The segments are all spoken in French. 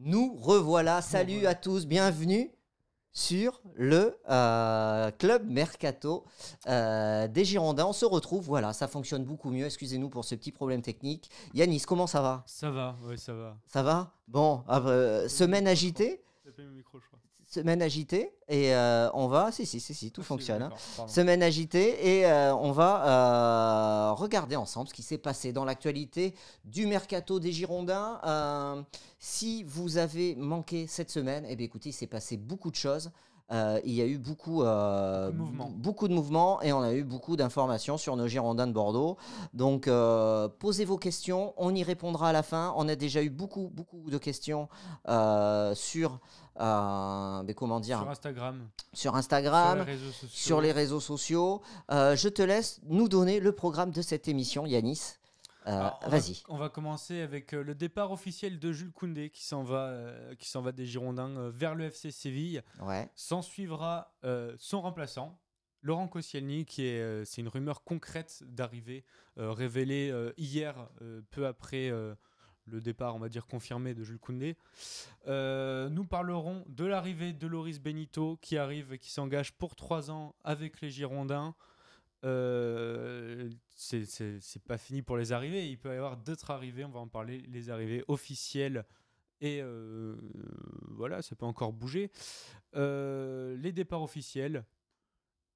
Nous revoilà. Salut à tous, bienvenue sur le euh, club Mercato euh, des Girondins. On se retrouve, voilà, ça fonctionne beaucoup mieux. Excusez-nous pour ce petit problème technique. Yanis, comment ça va Ça va, oui, ça va. Ça va Bon, ah, euh, semaine agitée. Semaine agitée et euh, on va, si si si tout ah, fonctionne. Hein. Semaine agitée et euh, on va euh, regarder ensemble ce qui s'est passé dans l'actualité du mercato des Girondins. si vous avez manqué cette semaine, et eh écoutez, il s'est passé beaucoup de choses. Euh, il y a eu beaucoup, euh, beaucoup de mouvements et on a eu beaucoup d'informations sur nos Girondins de Bordeaux. Donc, euh, posez vos questions, on y répondra à la fin. On a déjà eu beaucoup, beaucoup de questions sur. Ben, comment dire Sur Instagram. Sur les réseaux sociaux. Les réseaux sociaux. je te laisse nous donner le programme de cette émission, Yanis. Euh, ah, on va commencer avec euh, le départ officiel de Jules Koundé qui s'en va, euh, qui s'en va des Girondins vers le FC Séville. Ouais. S'en suivra son remplaçant, Laurent Koscielny, qui est, c'est une rumeur concrète d'arrivée révélée hier, peu après le départ, on va dire confirmé de Jules Koundé. nous parlerons de l'arrivée de Loris Benito, qui arrive et qui s'engage pour trois ans avec les Girondins. Euh, c'est pas fini pour les arrivées. Il peut y avoir d'autres arrivées, on va en parler, les arrivées officielles. Et euh, voilà, ça peut encore bouger. Euh, les départs officiels.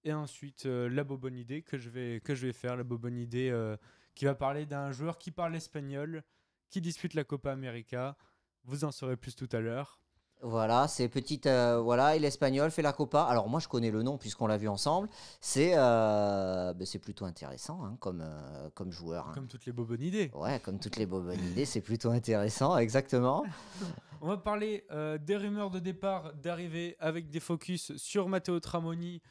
Et ensuite, la bobonne idée que je, vais, que je vais faire. La bobonne idée qui va parler d'un joueur qui parle espagnol, qui dispute la Copa América. Vous en saurez plus tout à l'heure. Voilà, c'est petite. Euh, voilà, il espagnol fait la copa. Alors moi, je connais le nom puisqu'on l'a vu ensemble. C'est euh, ben, c'est plutôt intéressant hein, comme, euh, comme joueur. Hein. Comme toutes les bonnes idées. Ouais, comme toutes les bonnes idées, c'est plutôt intéressant, exactement. On va parler des rumeurs de départ, d'arrivée, avec des focus sur Matteo Tramoni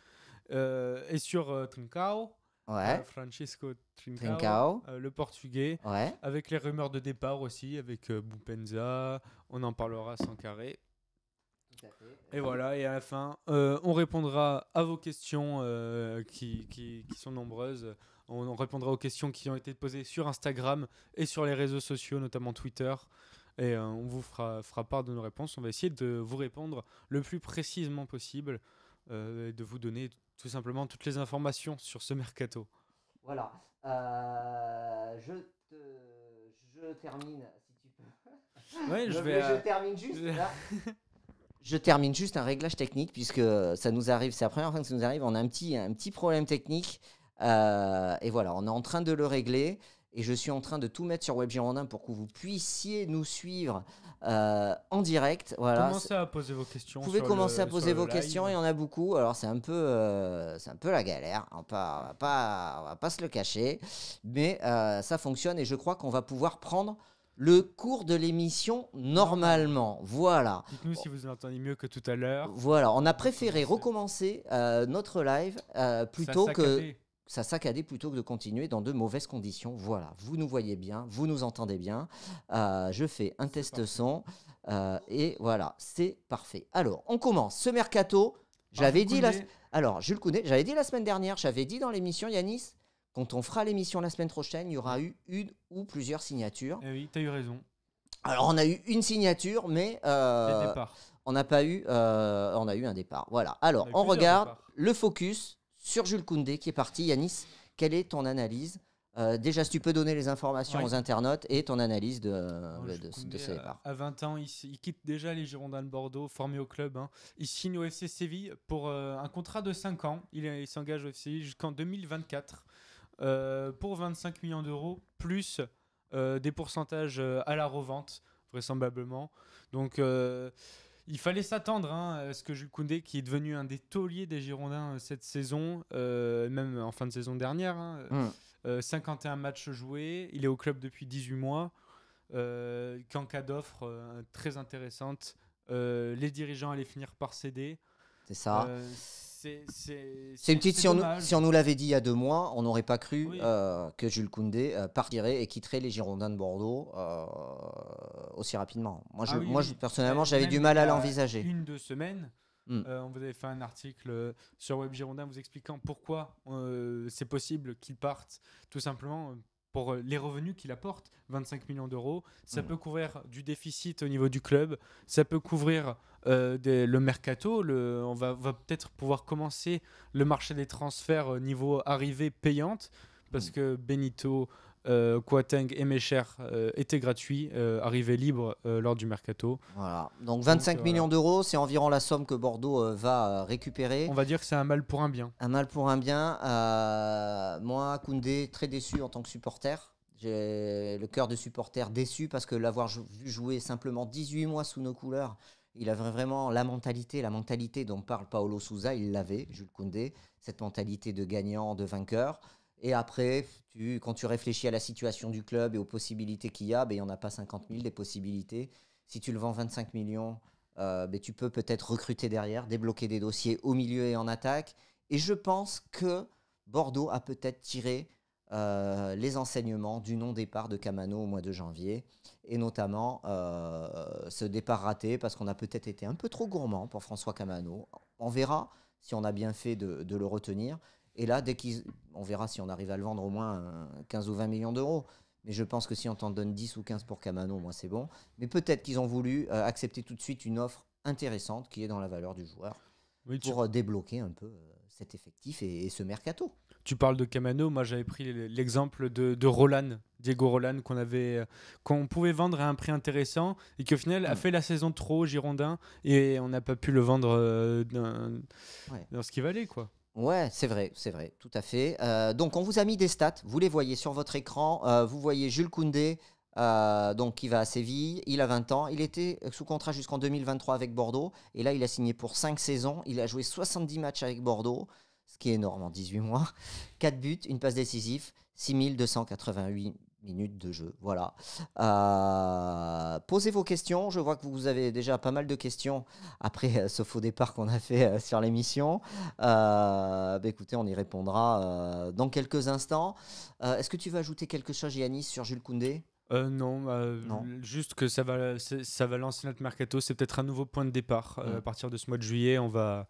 et sur Trincao. Ouais. Francisco Trincao, le portugais, ouais. avec les rumeurs de départ aussi, avec Bupenza, on en parlera sans carré. Et voilà, et à la fin, euh, on répondra à vos questions euh, qui, sont nombreuses. On, répondra aux questions qui ont été posées sur Instagram et sur les réseaux sociaux, notamment Twitter. Et euh, on vous fera, fera, part de nos réponses. On va essayer de vous répondre le plus précisément possible et de vous donner tout simplement toutes les informations sur ce mercato. Voilà. je, termine, si tu peux. je, vais, je termine juste là. Je termine juste un réglage technique, puisque ça nous arrive, c'est la première fois que ça nous arrive, on a un petit, un petit problème technique, euh, et voilà, on est en train de le régler, et je suis en train de tout mettre sur WebGirondin pour que vous puissiez nous suivre euh, en direct. Voilà. Commencez à poser vos questions. Vous pouvez commencer à poser vos questions, il y en a beaucoup, alors c'est un, peu, euh, un peu la galère, hein, on ne va pas se le cacher, mais ça fonctionne, et je crois qu'on va pouvoir prendre le cours de l'émission normalement. Voilà. Dites-nous si vous entendez mieux que tout à l'heure. Voilà, on a préféré recommencer euh, notre live euh, plutôt que ça saccadait plutôt que de continuer dans de mauvaises conditions. Voilà, vous nous voyez bien, vous nous entendez bien. Euh, je fais un test son et voilà, c'est parfait. Alors, on commence ce mercato. Ah, j'avais dit Alors, Jules j'avais dit la semaine dernière, j'avais dit dans l'émission Yanis, quand on fera l'émission la semaine prochaine, il y aura eu une ou plusieurs signatures. Eh oui, tu as eu raison. Alors on a eu une signature, mais euh, on n'a pas eu, euh, on a eu un départ. Voilà. Alors on, regarde le focus sur Jules Koundé qui est parti. Yanis, quelle est ton analyse euh, Déjà, si tu peux donner les informations aux internautes et ton analyse de, ce départ. À 20 ans, il, quitte déjà les Girondins de Bordeaux, formé au club. Hein. Il signe au FC Séville pour un contrat de 5 ans. Il, il s'engage au FC jusqu'en 2024. Euh, pour 25 millions d'euros, plus euh, des pourcentages euh, à la revente, vraisemblablement. Donc il fallait s'attendre hein, à ce que Jules Koundé, qui est devenu un des tauliers des Girondins cette saison, même en fin de saison dernière, 51 hein, mmh. matchs joués, il est au club depuis 18 mois, qu'en cas d'offre très intéressante, les dirigeants allaient finir par céder. C'est ça. C'est une petite. Si on, si on, nous l'avait dit il y a deux mois, on n'aurait pas cru euh, que Jules Koundé euh, partirait et quitterait les Girondins de Bordeaux euh, aussi rapidement. Moi, je, ah moi personnellement, j'avais du mal à l'envisager. Une, deux semaines. Hmm. on vous avait fait un article sur Web Girondin vous expliquant pourquoi c'est possible qu'il parte, tout simplement pour euh, les revenus qu'il apporte, 25 millions d'euros. Ça hmm. peut couvrir du déficit au niveau du club, ça peut couvrir euh, le mercato. Le, on va, va peut-être pouvoir commencer le marché des transferts euh, niveau arrivée payante, parce hmm. que Benito, euh, Quateng et Mecher euh, étaient gratuits, euh, arrivés libres lors du mercato. Voilà. Donc 25 millions d'euros, c'est environ la somme que Bordeaux va récupérer. On va dire que c'est un mal pour un bien. Un mal pour un bien. moi, Koundé, très déçu en tant que supporter. J'ai le cœur de supporter déçu parce que l'avoir vu jouer simplement 18 mois sous nos couleurs, il avait vraiment la mentalité, la mentalité dont parle Paolo Souza, il l'avait, Jules Koundé, cette mentalité de gagnant, de vainqueur. Et après, quand tu réfléchis à la situation du club et aux possibilités qu'il y a, ben, il y n'y en a pas 50 000 des possibilités. Si tu le vends 25 millions, euh, ben, tu peux peut-être recruter derrière, débloquer des dossiers au milieu et en attaque. Et je pense que Bordeaux a peut-être tiré euh, les enseignements du non-départ de Camano au mois de janvier, et notamment euh, ce départ raté, parce qu'on a peut-être été un peu trop gourmand pour François Camano. On verra si on a bien fait de le retenir. Et là, dès qu'ils. On verra si on arrive à le vendre au moins 15 euh, ou 20 millions d'euros. Mais je pense que si on t'en donne 10 ou 15 pour Camano, moi c'est bon. Mais peut-être qu'ils ont voulu euh, accepter tout de suite une offre intéressante qui est dans la valeur du joueur pour euh, débloquer un peu cet effectif et, ce mercato. Tu parles de Camano, moi j'avais pris l'exemple de, Roland, Diego Roland, qu'on avait, qu'on pouvait vendre à un prix intéressant et qui au final a mm. fait la saison trop Girondin et on n'a pas pu le vendre dans, ce qu'il valait quoi. Ouais, c'est vrai, c'est vrai, tout à fait. Euh, donc on vous a mis des stats, vous les voyez sur votre écran. Euh, vous voyez Jules Koundé, euh, donc qui va à Séville, il a 20 ans, il était sous contrat jusqu'en 2023 avec Bordeaux, et là il a signé pour 5 saisons, il a joué 70 matchs avec Bordeaux, ce qui est énorme en 18 mois, 4 buts, une passe décisive, 6288 minutes de jeu. Voilà. Euh, posez vos questions. Je vois que vous avez déjà pas mal de questions après euh, ce faux départ qu'on a fait euh, sur l'émission. Bah, écoutez, on y répondra dans quelques instants. Est-ce que tu veux ajouter quelque chose, Yanis, sur Jules Koundé bah, non, juste que ça va, ça va lancer notre mercato. C'est peut-être un nouveau point de départ. Mm. à partir de ce mois de juillet, on va,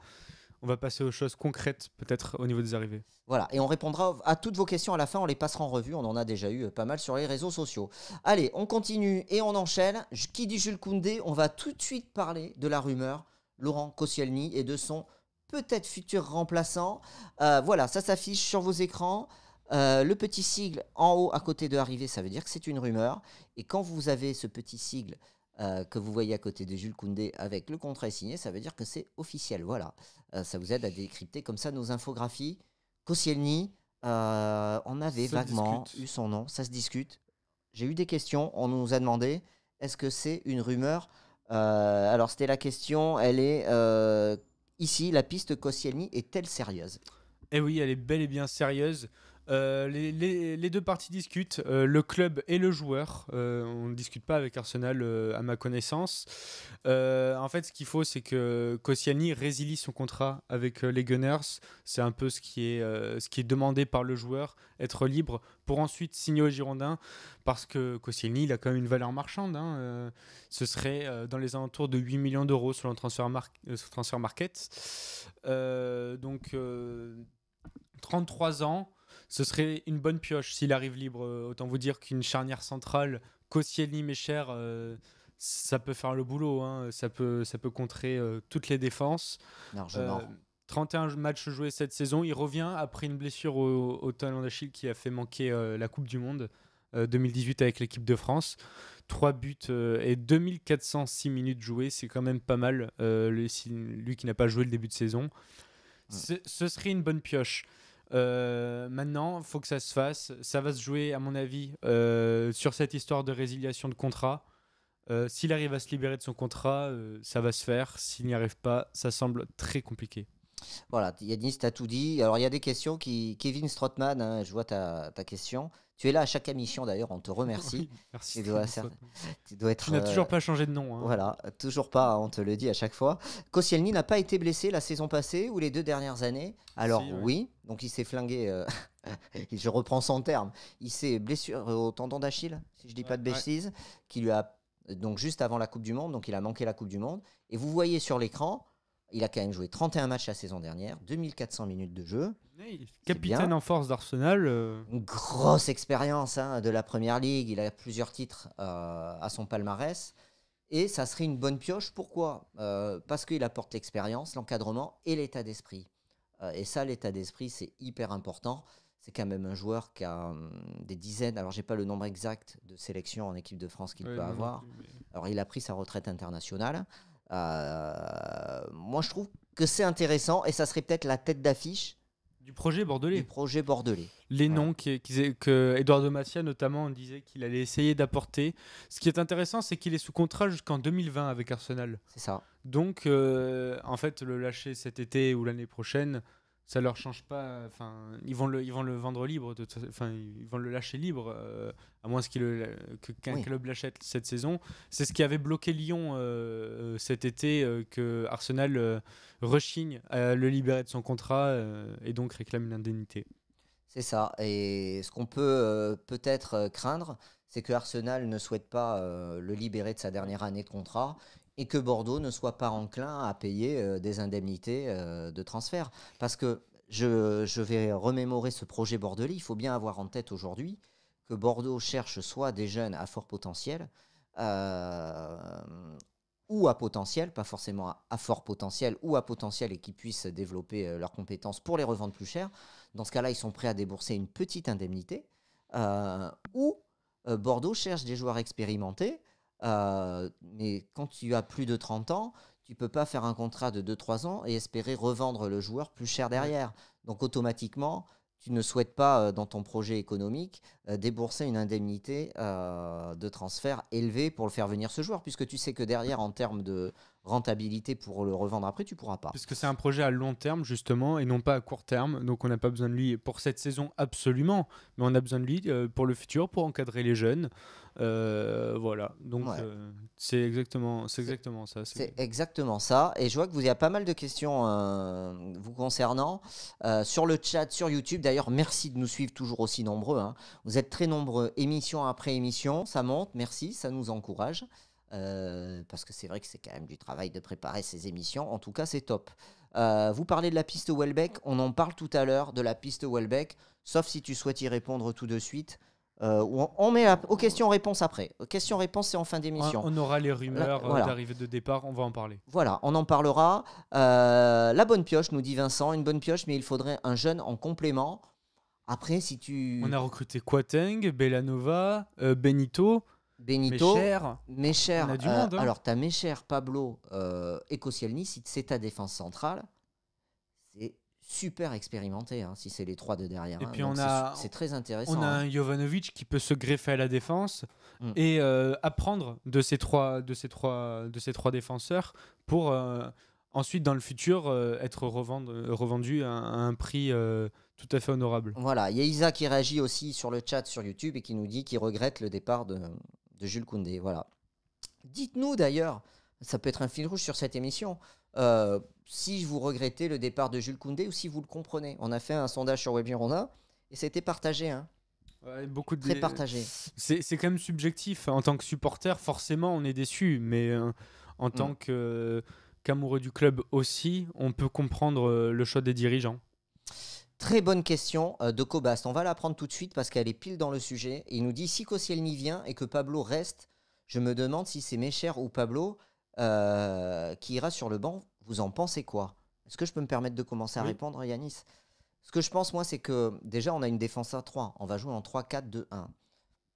on va passer aux choses concrètes, peut-être au niveau des arrivées. Voilà, et on répondra à toutes vos questions à la fin, on les passera en revue, on en a déjà eu euh, pas mal sur les réseaux sociaux. Allez, on continue et on enchaîne. Qui dit Jules Koundé On va tout de suite parler de la rumeur Laurent Koscielny et de son peut-être futur remplaçant. Euh, voilà, ça s'affiche sur vos écrans. Euh, le petit sigle en haut à côté de arrivée, ça veut dire que c'est une rumeur. Et quand vous avez ce petit sigle euh, que vous voyez à côté de Jules Koundé avec le contrat signé, ça veut dire que c'est officiel. Voilà, euh, ça vous aide à décrypter comme ça nos infographies. Koscielny, euh, on avait vaguement eu son nom, ça se discute. J'ai eu des questions, on nous a demandé est-ce que c'est une rumeur Alors c'était la question, elle est ici, la piste Koscielny est-elle sérieuse Eh oui, elle est bel et bien sérieuse. Euh, les, deux parties discutent, euh, le club et le joueur. Euh, on ne discute pas avec Arsenal à ma connaissance. en fait, ce qu'il faut, c'est que Koscielny résilie son contrat avec les Gunners. C'est un peu ce qui, est, ce qui est demandé par le joueur, être libre pour ensuite signer aux Girondins. Parce que Koscielny, il a quand même une valeur marchande. Hein. ce serait dans les alentours de 8 millions d'euros selon transfert, market. donc, 33 ans. Ce serait une bonne pioche s'il arrive libre. Euh, autant vous dire qu'une charnière centrale, Koscielny, mes euh, ça peut faire le boulot. Hein. Ça, peut, ça peut contrer euh, toutes les défenses. 31 matchs joués cette saison. Il revient après une blessure au, talon d'Achille qui a fait manquer la Coupe du Monde 2018 avec l'équipe de France. 3 buts et 2406 minutes jouées, c'est quand même pas mal. Lui, lui, qui n'a pas joué le début de saison. Mm. Ce serait une bonne pioche maintenant euh, maintenant, faut que ça se fasse. Ça va se jouer, à mon avis, euh, sur cette histoire de résiliation de contrat. Euh, s'il arrive à se libérer de son contrat, ça va se faire. S'il n'y arrive pas, ça semble très compliqué. Voilà, Yanis, tu as tout dit. Alors, il y a des questions qui. Kevin Strotman hein, je vois ta, ta question. Tu es là à chaque émission d'ailleurs, on te remercie. Tu dois, être. n'as euh, toujours pas changé de nom. Hein. Voilà, toujours pas, on te le dit à chaque fois. Koscielny n'a pas été blessé la saison passée ou les deux dernières années. Alors oui, donc il s'est flingué. Euh, je reprends son terme. Il s'est blessé euh, au tendon d'Achille, si je ne dis pas de bêtises, qui lui a donc juste avant la Coupe du Monde, donc il a manqué la Coupe du Monde. Et vous voyez sur l'écran il a quand même joué 31 matchs la saison dernière, 2400 minutes de jeu. capitaine en force d'Arsenal. Euh. Une grosse expérience hein, de la Première Ligue. Il a plusieurs titres euh, à son palmarès. Et ça serait une bonne pioche. Pourquoi euh, Parce qu'il apporte l'expérience, l'encadrement et l'état d'esprit. et ça, l'état d'esprit, c'est hyper important. C'est quand même un joueur qui a hum, des dizaines, alors j'ai pas le nombre exact de sélections en équipe de France qu'il peut avoir. Alors il a pris sa retraite internationale. Euh, moi, je trouve que c'est intéressant et ça serait peut-être la tête d'affiche du projet bordelais. projet bordelais. Les noms qu'Edouard qui, de notamment disait qu'il allait essayer d'apporter. Ce qui est intéressant, c'est qu'il est sous contrat jusqu'en 2020 avec Arsenal. C'est ça. Donc, euh, en fait, le lâcher cet été ou l'année prochaine, ça leur change pas. Enfin, ils vont le, ils vont le vendre libre. Enfin, ils vont le lâcher libre, euh, à moins qu'il que qu'un club l'achète cette saison. C'est ce qui avait bloqué Lyon euh, euh, cet été, que Arsenal rechigne à le libérer de son contrat et donc réclame une indemnité. C'est ça. Et ce qu'on peut peut-être craindre, c'est que Arsenal ne souhaite pas le libérer de sa dernière année de contrat et que Bordeaux ne soit pas enclin à payer euh, des indemnités euh, de transfert. Parce que je, vais remémorer ce projet bordelais, il faut bien avoir en tête aujourd'hui que Bordeaux cherche soit des jeunes à fort potentiel, euh, ou à potentiel, pas forcément à, fort potentiel, ou à potentiel et qui puissent développer leurs compétences pour les revendre plus cher. Dans ce cas-là, ils sont prêts à débourser une petite indemnité. ou Bordeaux cherche des joueurs expérimentés euh, mais quand tu as plus de 30 ans, tu peux pas faire un contrat de 2-3 ans et espérer revendre le joueur plus cher derrière. Donc automatiquement, tu ne souhaites pas, euh, dans ton projet économique, euh, débourser une indemnité de transfert élevée pour le faire venir ce joueur, puisque tu sais que derrière, en termes de rentabilité pour le revendre après, tu pourras pas. Parce que c'est un projet à long terme, justement, et non pas à court terme. Donc on n'a pas besoin de lui pour cette saison, absolument, mais on a besoin de lui pour le futur, pour encadrer les jeunes. Euh, voilà, donc euh, c'est exactement, exactement ça. C'est exactement ça. Et je vois que vous avez pas mal de questions euh, vous concernant sur le chat, sur YouTube. D'ailleurs, merci de nous suivre toujours aussi nombreux. Hein. Vous êtes très nombreux, émission après émission, ça monte. Merci, ça nous encourage. parce que c'est vrai que c'est quand même du travail de préparer ces émissions. En tout cas, c'est top. vous parlez de la piste Welbeck, on en parle tout à l'heure de la piste Welbeck, sauf si tu souhaites y répondre tout de suite. Euh, on, met aux questions-réponses après. Questions-réponses, c'est en fin d'émission. On, aura les rumeurs euh, d'arrivée de départ, on va en parler. Voilà, on en parlera. Euh, la bonne pioche, nous dit Vincent, une bonne pioche, mais il faudrait un jeune en complément. Après, si tu. On a recruté Quateng, Bellanova, Benito. Benito, Méchère. On hein. Alors, tu as Méchère, Pablo, Ecosielni, c'est ta défense centrale super expérimenté, hein, si c'est les trois de derrière. Et hein. puis on a, c'est très intéressant. On a hein. un Jovanovic qui peut se greffer à la défense mm. et euh, apprendre de ces trois, de ces trois, de ces trois défenseurs pour euh, ensuite dans le futur euh, être revendu à, un, prix tout à fait honorable. Voilà, il y a Isa qui réagit aussi sur le chat sur YouTube et qui nous dit qu'il regrette le départ de, de Jules Koundé. Voilà. Dites-nous d'ailleurs, ça peut être un fil rouge sur cette émission si vous regrettez le départ de Jules Koundé ou si vous le comprenez. On a fait un sondage sur WebGirona et c'était partagé. Hein. beaucoup de... Très partagé. C'est quand même subjectif. En tant que supporter, forcément, on est déçu. Mais euh, en mm. tant euh, qu'amoureux du club aussi, on peut comprendre euh, le choix des dirigeants. Très bonne question de Cobast. On va la prendre tout de suite parce qu'elle est pile dans le sujet. Il nous dit si n'y vient et que Pablo reste, je me demande si c'est Méchère ou Pablo qui ira sur le banc vous en pensez quoi Est-ce que je peux me permettre de commencer à répondre, Yanis Ce que je pense, moi, c'est que déjà, on a une défense à 3. On va jouer en 3-4-2-1.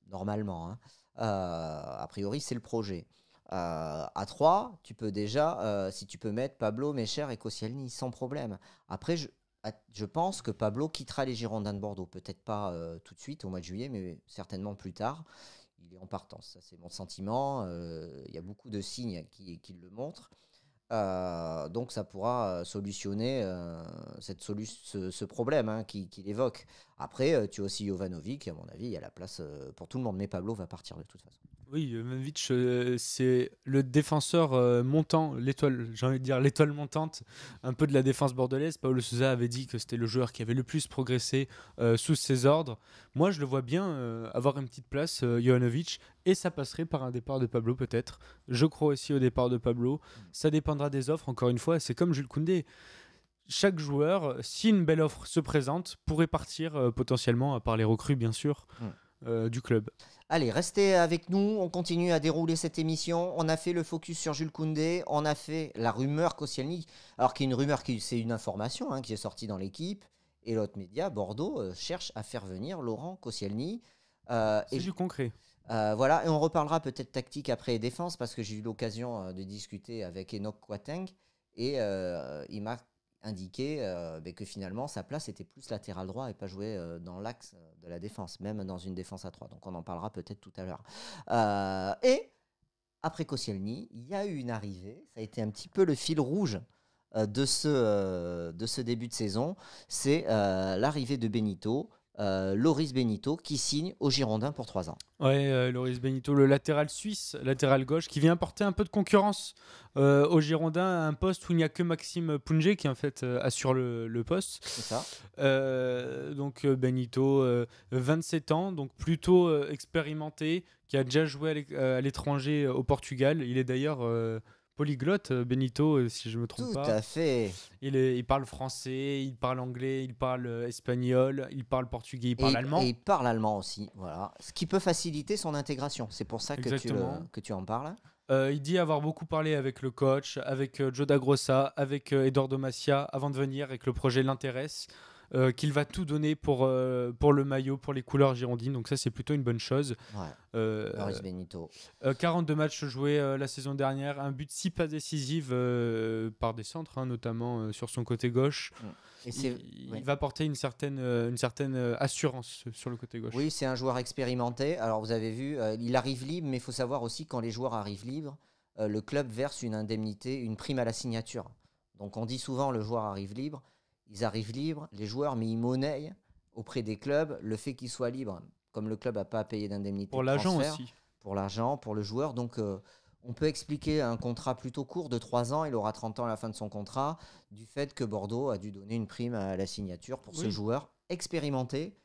Normalement. Hein. Euh, a priori, c'est le projet. Euh, à 3, tu peux déjà, euh, si tu peux mettre Pablo, Mécher et Koscielny sans problème. Après, je, pense que Pablo quittera les Girondins de Bordeaux. Peut-être pas tout de suite au mois de juillet, mais certainement plus tard. Il est en partance. Ça, c'est mon sentiment. Il y a beaucoup de signes qui, qui le montrent. Euh, donc ça pourra euh, solutionner euh, cette ce, problème hein, qu'il évoque. Après, tu as aussi Jovanovic, à mon avis, il y a la place pour tout le monde, mais Pablo va partir de toute façon. Oui, Jovanovic, euh, euh, c'est le défenseur euh, montant, l'étoile, j'ai envie de dire l'étoile montante, un peu de la défense bordelaise. Paolo Souza avait dit que c'était le joueur qui avait le plus progressé sous ses ordres. Moi, je le vois bien avoir une petite place, Jovanovic, et ça passerait par un départ de Pablo peut-être. Je crois aussi au départ de Pablo. Ça dépendra des offres, encore une fois, c'est comme Jules Koundé chaque joueur, si une belle offre se présente, pourrait partir potentiellement, à part les recrues bien sûr, euh, du club. Allez, restez avec nous, on continue à dérouler cette émission. On a fait le focus sur Jules Koundé, on a fait la rumeur Koscielny, alors qu'il y a une rumeur, qui c'est une information hein, qui est sortie dans l'équipe, et l'autre média, Bordeaux, euh, cherche à faire venir Laurent Koscielny. Euh, c'est du concret. voilà, et on reparlera peut-être tactique après défense, parce que j'ai eu l'occasion de discuter avec Enoch Quateng, et il m'a indiqué euh, ben, que finalement sa place était plus latéral droit et pas jouer euh, dans l'axe euh, de la défense, même dans une défense à trois. Donc on en parlera peut-être tout à l'heure. et après Koscielny, il y a eu une arrivée, ça a été un petit peu le fil rouge de ce, de ce début de saison, c'est l'arrivée de Benito, euh, Loris Benito qui signe au Girondin pour 3 ans. oui euh, Loris Benito, le latéral suisse, latéral gauche, qui vient apporter un peu de concurrence euh, au Girondin un poste où il n'y a que Maxime Pungé qui en fait assure le, poste. C'est ça. donc Benito, 27 ans, donc plutôt expérimenté, qui a déjà joué à l'étranger au Portugal. Il est d'ailleurs polyglotte, euh, Benito, euh, si je me trompe pas. Tout à fait. Il, il, parle français, il parle anglais, il parle euh, espagnol, il parle portugais, il parle allemand. Et il parle allemand aussi, voilà. Ce qui peut faciliter son intégration. C'est pour ça que tu, que tu, en parles. il dit avoir beaucoup parlé avec le coach, avec Joe Dagrossa, avec Edor Macia avant de venir et que le projet l'intéresse. Euh, qu'il va tout donner euh, pour, le maillot, pour les couleurs girondines. Donc ça, c'est plutôt une bonne chose. Euh, Benito. 42 matchs joués la saison dernière, un but si pas décisive par des centres, hein, notamment sur son côté gauche. Mm. il, va porter une certaine, une certaine assurance sur le côté gauche. Oui, c'est un joueur expérimenté. Alors vous avez vu, il arrive libre, mais il faut savoir aussi quand les joueurs arrivent libres, le club verse une indemnité, une prime à la signature. Donc on dit souvent le joueur arrive libre ils arrivent libres, les joueurs, mais ils monnaient auprès des clubs le fait qu'ils soient libres, comme le club n'a pas à payer d'indemnité. Pour l'argent aussi. Pour l'argent, pour le joueur. Donc, euh, on peut expliquer un contrat plutôt court de 3 ans, il aura 30 ans à la fin de son contrat, du fait que Bordeaux a dû donner une prime à la signature pour ce joueur expérimenté,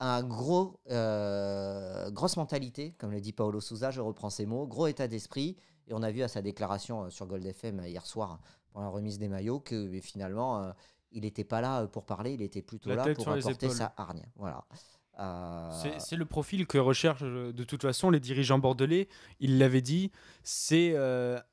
un gros, euh, grosse mentalité, comme le dit Paolo Souza, je reprends ses mots, gros état d'esprit. Et on a vu à sa déclaration euh, sur Gold FM hier soir, pour la remise des maillots, que finalement, il n'était pas là euh, pour parler, il était plutôt là pour apporter sa hargne. Voilà. Euh, c'est le profil que recherchent euh, de toute façon les dirigeants bordelais. Il l'avait dit, c'est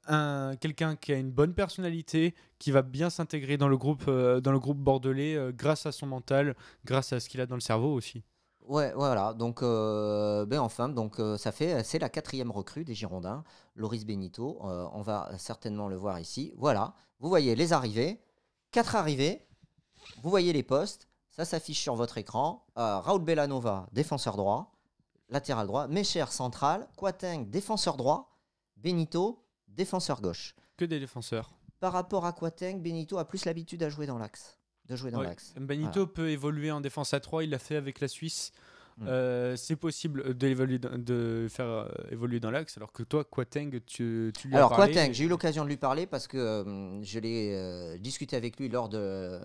un, quelqu'un qui a une bonne personnalité, qui va bien s'intégrer dans, le groupe, dans le groupe bordelais grâce à son mental, grâce à ce qu'il a dans le cerveau aussi. Ouais, voilà. Donc, ben enfin, donc ça fait, c'est la quatrième recrue des Girondins, Loris Benito. on va certainement le voir ici. Voilà. Vous voyez les arrivées, quatre arrivées, vous voyez les postes, ça s'affiche sur votre écran. Euh, Raoul Bellanova, défenseur droit, latéral droit, Mécher, central, Quateng, défenseur droit, Benito, défenseur gauche. Que des défenseurs. Par rapport à Quateng, Benito a plus l'habitude à jouer dans l'axe. De jouer dans l'axe. Benito peut évoluer en défense à 3, il l'a fait avec la Suisse. Mm. Euh, c'est possible de, l'évoluer, de faire euh, évoluer dans l'axe, alors que toi, Quateng, tu, lui as parlé. Alors, Quateng, j'ai eu l'occasion de lui parler parce que euh, je l'ai discuté avec lui lors de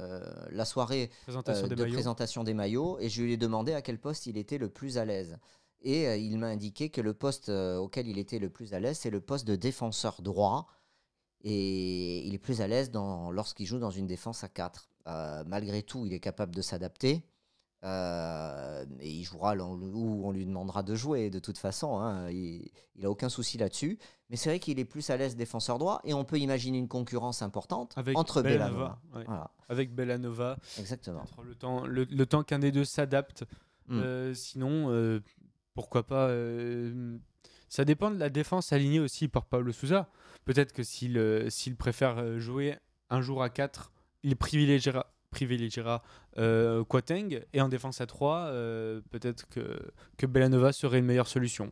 la soirée de présentation des maillots et je lui ai demandé à quel poste il était le plus à l'aise. Et il m'a indiqué que le poste auquel il était le plus à l'aise, c'est le poste de défenseur droit. Et il est plus à l'aise lorsqu'il joue dans une défense à 4. malgré tout, il est capable de s'adapter. Euh, et il jouera où on lui demandera de jouer, de toute façon. Hein. il n'a aucun souci là-dessus. Mais c'est vrai qu'il est plus à l'aise défenseur droit et on peut imaginer une concurrence importante entre Bellanova. Avec Bellanova. Exactement. le temps, le, temps qu'un des deux s'adapte. Hmm. Euh, sinon, euh, pourquoi pas. ça dépend de la défense alignée aussi par Pablo Souza. Peut-être que s'il préfère jouer un jour à 4, il privilégiera, privilégiera euh, Quateng. Et en défense à 3, euh, peut-être que, que Bellanova serait une meilleure solution.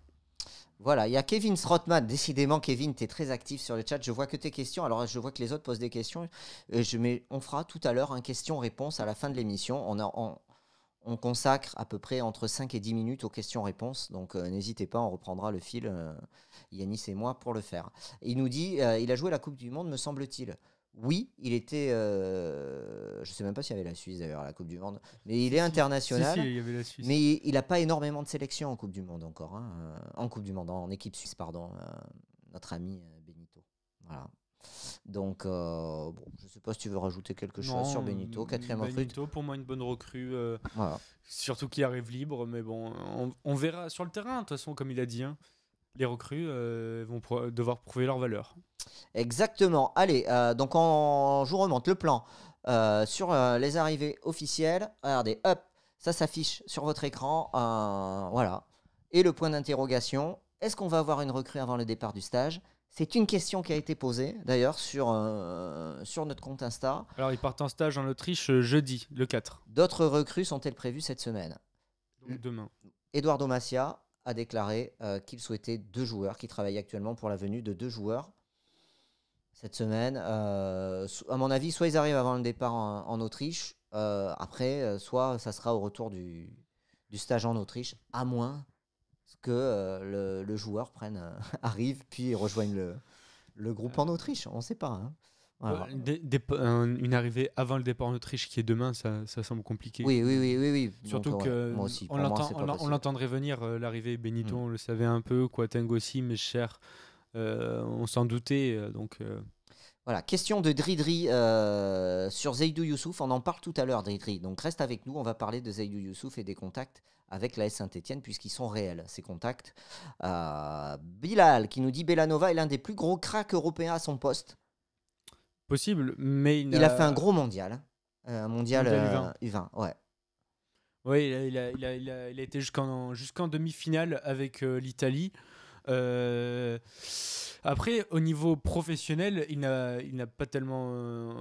Voilà, il y a Kevin Strotman. Décidément, Kevin, tu es très actif sur le chat. Je vois que tes questions. Alors, je vois que les autres posent des questions. Euh, je mets, on fera tout à l'heure un question-réponse à la fin de l'émission. On, on, on, consacre à peu près entre 5 et 10 minutes aux questions-réponses. Donc, n'hésitez pas, on reprendra le fil, Yanis et moi, pour le faire. Il nous dit il a joué la Coupe du Monde, me semble-t-il oui, il était. Euh, je ne sais même pas s'il y avait la Suisse d'ailleurs à la Coupe du Monde, mais il est international. Mais il n'a pas énormément de sélections en Coupe du Monde encore. Hein, euh, en Coupe du Monde, en équipe suisse, pardon. Euh, notre ami Benito. Voilà. Donc, je ne sais pas si tu veux rajouter quelque chose sur Benito, mm, quatrième recrue. Benito, pour moi, une bonne recrue. Surtout qu'il arrive libre, mais bon, on, verra sur le terrain, de toute façon, comme il a dit. Hein les recrues euh, vont devoir prouver leur valeur. Exactement. Allez, euh, donc on, je vous remonte le plan euh, sur les arrivées officielles. Regardez, hop, ça s'affiche sur votre écran. voilà. Et le point d'interrogation, est-ce qu'on va avoir une recrue avant le départ du stage c'est une question qui a été posée d'ailleurs sur, sur notre compte Insta. Alors ils partent en stage en Autriche jeudi, le 4. D'autres recrues sont-elles prévues cette semaine demain. Eduardo Macia a déclaré euh, qu'il souhaitait deux joueurs, qu'il travaille actuellement pour la venue de deux joueurs cette semaine. Euh, à mon avis, soit ils arrivent avant le départ en, Autriche, euh, après, euh, soit ça sera au retour du, stage en Autriche, à moins que le, joueur prenne, arrive puis rejoigne le, groupe en Autriche. On ne sait pas. Hein. Euh, une arrivée avant le départ en Autriche qui est demain, ça, ça semble compliqué. Oui, oui, oui, oui. oui. Surtout qu'on ouais. on l'entendrait venir, euh, l'arrivée Benito, mm. on le savait un peu, Quateng aussi, mes chers euh, on s'en doutait. Donc, Voilà, question de Dridri sur Zeidou Youssouf, on en parle tout à l'heure Dridri, donc reste avec nous, on va parler de Zeidou Youssouf et des contacts avec la Saint-Etienne puisqu'ils sont réels, ces contacts. Bilal qui nous dit Belanova est l'un des plus gros cracks européens à son poste possible, mais il, a... fait un gros mondial, hein. euh, un mondial, U20. Euh, ouais. Oui, il a, été jusqu'en demi-finale avec euh, l'Italie. après, au niveau professionnel, il n'a pas tellement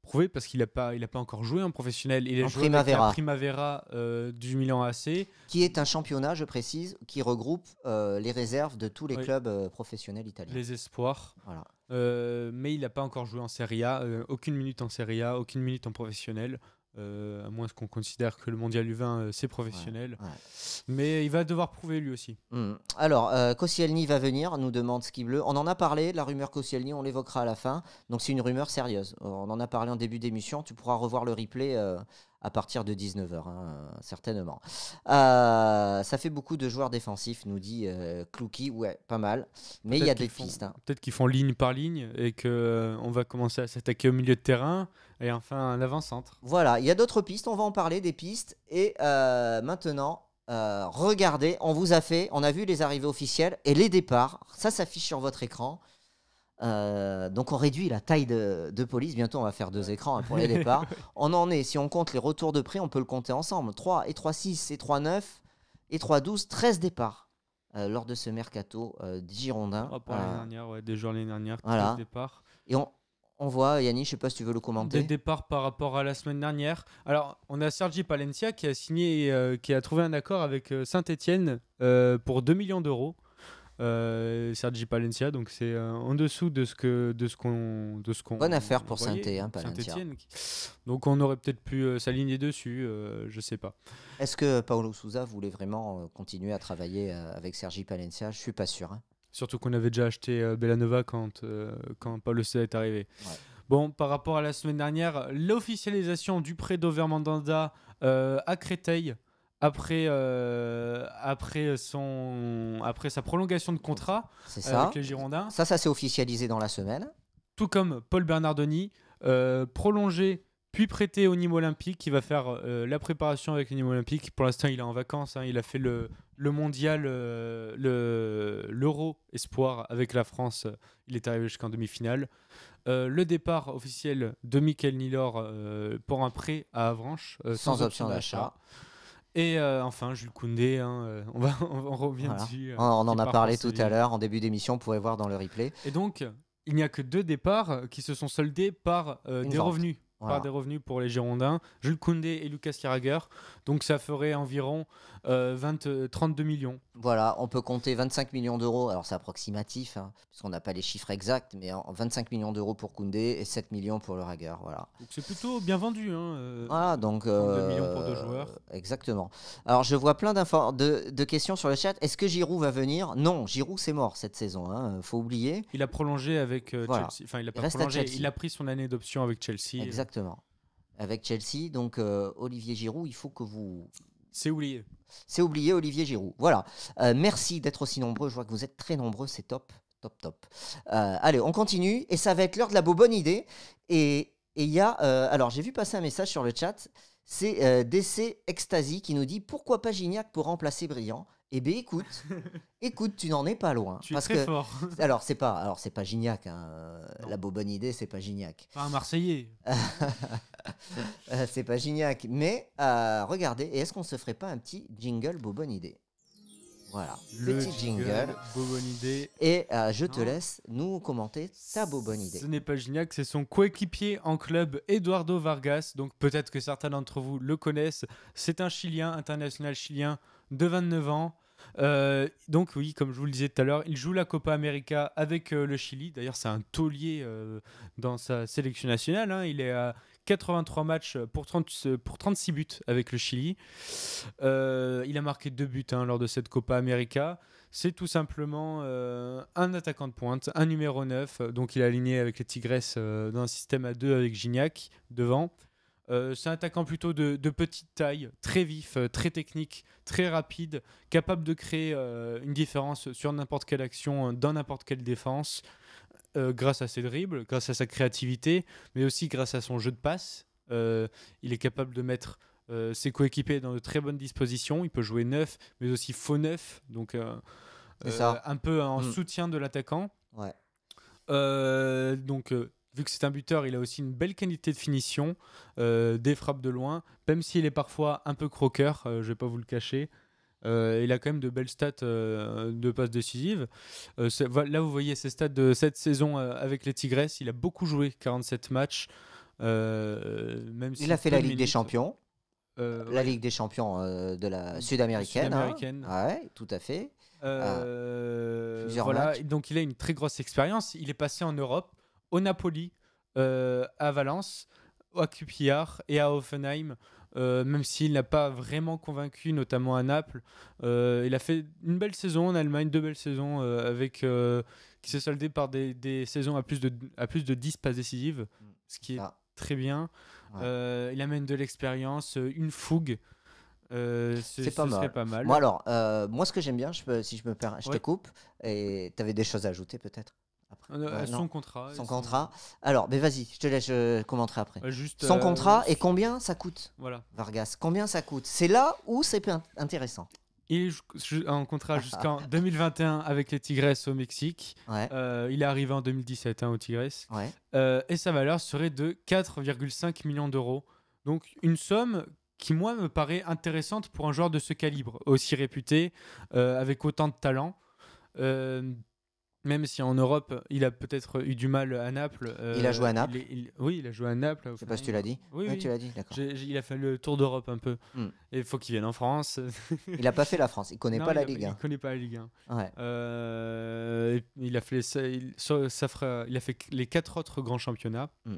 prouvé parce qu'il n'a pas, pas encore joué en professionnel. Il a joué Primavera, avec la primavera du Milan AC. Qui est un championnat, je précise, qui regroupe les réserves de tous les clubs professionnels italiens. Les espoirs. Voilà. Euh, mais il n'a pas encore joué en Serie A, euh, aucune minute en Serie A, aucune minute en professionnel. Euh, à moins qu'on considère que le mondial U20 c'est professionnel. Mais il va devoir prouver lui aussi. Hmm. Alors, Koscielny va venir, nous demande ce qui Bleu. On en a parlé, la rumeur Koscielny, on l'évoquera à la fin. Donc c'est une rumeur sérieuse. On en a parlé en début d'émission, tu pourras revoir le replay à partir de 19h, hein, euh, certainement. Euh, ça fait beaucoup de joueurs défensifs, nous dit euh, Ouais, pas mal. Mais il y a des pistes. Hein. Peut-être qu'ils font ligne par ligne et qu'on euh, va commencer à s'attaquer au milieu de terrain et enfin un avant centre Voilà, il y a d'autres pistes. On va en parler des pistes. Et maintenant, regardez, on vous a fait, on a vu les arrivées officielles et les départs. Ça s'affiche sur votre écran. Euh, donc on réduit la taille de, police. Bientôt on va faire deux écrans hein, pour les départs. on en est, si on compte les retours de prix, on peut le compter ensemble. 3 et 3, 6 et 3, 9 et 3, 12, 13 départs euh, lors de ce mercato euh, girondin. Oh, des l'année dernière, déjà l'année dernière, départs. Et on, voit, Yannick, je ne sais pas si tu veux le commenter. Des départs par rapport à la semaine dernière. Alors, on a Sergi Palencia qui a signé, qui a trouvé un accord avec Saint-Etienne pour 2 millions d'euros. Euh, Sergi Palencia, donc c'est euh, en dessous de ce que de ce qu'on de ce qu'on. Bonne affaire pour saint Palencia. donc on aurait peut-être pu euh, s'aligner dessus, je sais pas. Est-ce que Paolo Souza voulait vraiment continuer à travailler avec Sergi Palencia Je suis pas sûr. Hein. Surtout qu'on avait déjà acheté Bellanova quand quand Paulo Souza est arrivé. Bon, par rapport à la semaine dernière, l'officialisation du prêt d'Overmandanda à Créteil après, euh, après, son, après sa prolongation de contrat euh, avec les Girondins. Ça, ça s'est officialisé dans la semaine. Tout comme Paul Bernardoni, euh, prolongé puis prêté au Nîmes Olympique, qui va faire euh, la préparation avec le Nîmes Olympique. Pour l'instant, il est en vacances. Hein. il a fait le, le mondial, le l'Euro Espoir avec la France. Il est arrivé jusqu'en demi-finale. le départ officiel de Michael Nilor pour un prêt à Avranches. sans, option d'achat. Et euh, enfin, Jules Koundé, hein, euh, on, va, revient dessus. Euh, on, en a parlé tout à l'heure en début d'émission, vous pouvez voir dans le replay. Et donc, il n'y a que deux départs qui se sont soldés par des revenus. Par des revenus pour les Girondins, Jules Koundé et Lucas Carragher. Donc ça ferait environ 20, euh, 32 euh, millions. Voilà, on peut compter 25 millions d'euros, alors c'est approximatif, hein, parce qu'on n'a pas les chiffres exacts, mais 25 millions d'euros pour Koundé et 7 millions pour le Rager. Voilà. Donc c'est plutôt bien vendu. Hein, euh, donc. 32 millions pour deux joueurs. Exactement. Alors je vois plein de, de questions sur le chat. Est-ce que Giroud va venir Non, Giroud c'est mort cette saison, hein, faut oublier. Il a prolongé avec Chelsea. Enfin, il a pas prolongé, il a pris son année d'option avec Chelsea. Exactement avec Chelsea. Donc Olivier Giroud, il faut que vous c'est oublié. C'est oublié, Olivier Giroud. Voilà. Euh, merci d'être aussi nombreux. Je vois que vous êtes très nombreux. C'est top, top, top. Euh, allez, on continue. Et ça va être l'heure de la bonne idée. Et il y a. Euh, alors, j'ai vu passer un message sur le chat. C'est DC Ecstasy qui nous dit Pourquoi pas Gignac pour remplacer Brillant eh bien, écoute, écoute, tu n'en es pas loin. Tu parce très que, fort. Alors, c'est pas, alors c'est pas Gignac. Hein. La bonne idée, c'est pas Gignac. Pas un Marseillais. Euh, c'est pas Gignac. Mais euh, regardez, est-ce qu'on se ferait pas un petit jingle beau bonne idée Voilà, Le petit jingle. bonne idée. Et euh, je te laisse nous commenter ta beau bonne idée. Ce n'est pas Gignac, c'est son coéquipier en club, Eduardo Vargas. Donc peut-être que certains d'entre vous le connaissent. C'est un Chilien, international chilien de 29 ans. donc oui, comme je vous le disais tout à l'heure, il joue la Copa América avec le Chili. D'ailleurs, c'est un taulier dans sa sélection nationale. Hein. Il, est, à- 83 matchs euh, pour, 36 euh, buts avec le Chili. Euh, il a marqué deux buts hein, lors de cette Copa América. C'est tout simplement un attaquant de pointe, un numéro 9. Donc il est aligné avec les Tigresses dans un système à 2 avec Gignac devant. c'est un attaquant plutôt de, de, petite taille, très vif, très technique, très rapide, capable de créer une différence sur n'importe quelle action, dans n'importe quelle défense. Euh, grâce à ses dribbles, grâce à sa créativité, mais aussi grâce à son jeu de passe. Euh, il est capable de mettre euh, ses coéquipiers dans de très bonnes dispositions. Il peut jouer neuf, mais aussi faux neuf, donc un peu en mm. soutien de l'attaquant. donc vu que c'est un buteur, il a aussi une belle qualité de finition, des frappes de loin, même s'il est parfois un peu croqueur, je vais pas vous le cacher. Euh, il a quand même de belles stats euh, de passes décisives. Euh, là, vous voyez ses stats de cette saison avec les Tigresses. Il a beaucoup joué, 47 matchs. même il a fait la Ligue des Champions. la Ligue des Champions de la sud-américaine. Hein. Ah tout à fait. Ah, donc il a une très grosse expérience. Il est passé en Europe, au Napoli, à Valence, à Cupillard et à Offenheim. Euh, même s'il n'a pas vraiment convaincu, notamment à Naples. Euh, il a fait une belle saison en Allemagne, deux belles saisons, euh, avec, qui s'est soldée par des, saisons à plus, de, à plus de 10 passes décisives, ce qui est ah. très bien. il amène de l'expérience, une fougue. Euh, c'est pas, pas, mal. Moi alors, moi ce que j'aime bien, je peux, si je me perds, je te coupe, et tu avais des choses à ajouter peut-être son euh, contrat. Son contrat. Alors, mais vas-y, je te laisse commenter après. Euh, son euh, contrat et combien ça coûte Voilà. Vargas, combien ça coûte C'est là où c'est intéressant. Il est en contrat jusqu'en 2021 avec les Tigres au Mexique. il est arrivé en 2017 hein, aux Tigres. et sa valeur serait de 4,5 millions d'euros. Donc une somme qui, moi, me paraît intéressante pour un joueur de ce calibre, aussi réputé, avec autant de talent. Même si en Europe, il a peut-être eu du mal à Naples. Euh, il a joué à Naples. oui, il a joué à Naples. Je sais pas si tu l'as dit. Oui, tu l'as dit, d'accord. il a fait le tour d'Europe un peu. Hmm. Et il faut qu'il vienne en France. il a pas fait la France. Il connaît pas la Ligue 1. Il connaît pas la Ligue 1. Euh, il a fait ça fera, il a fait les quatre autres grands championnats. Hmm.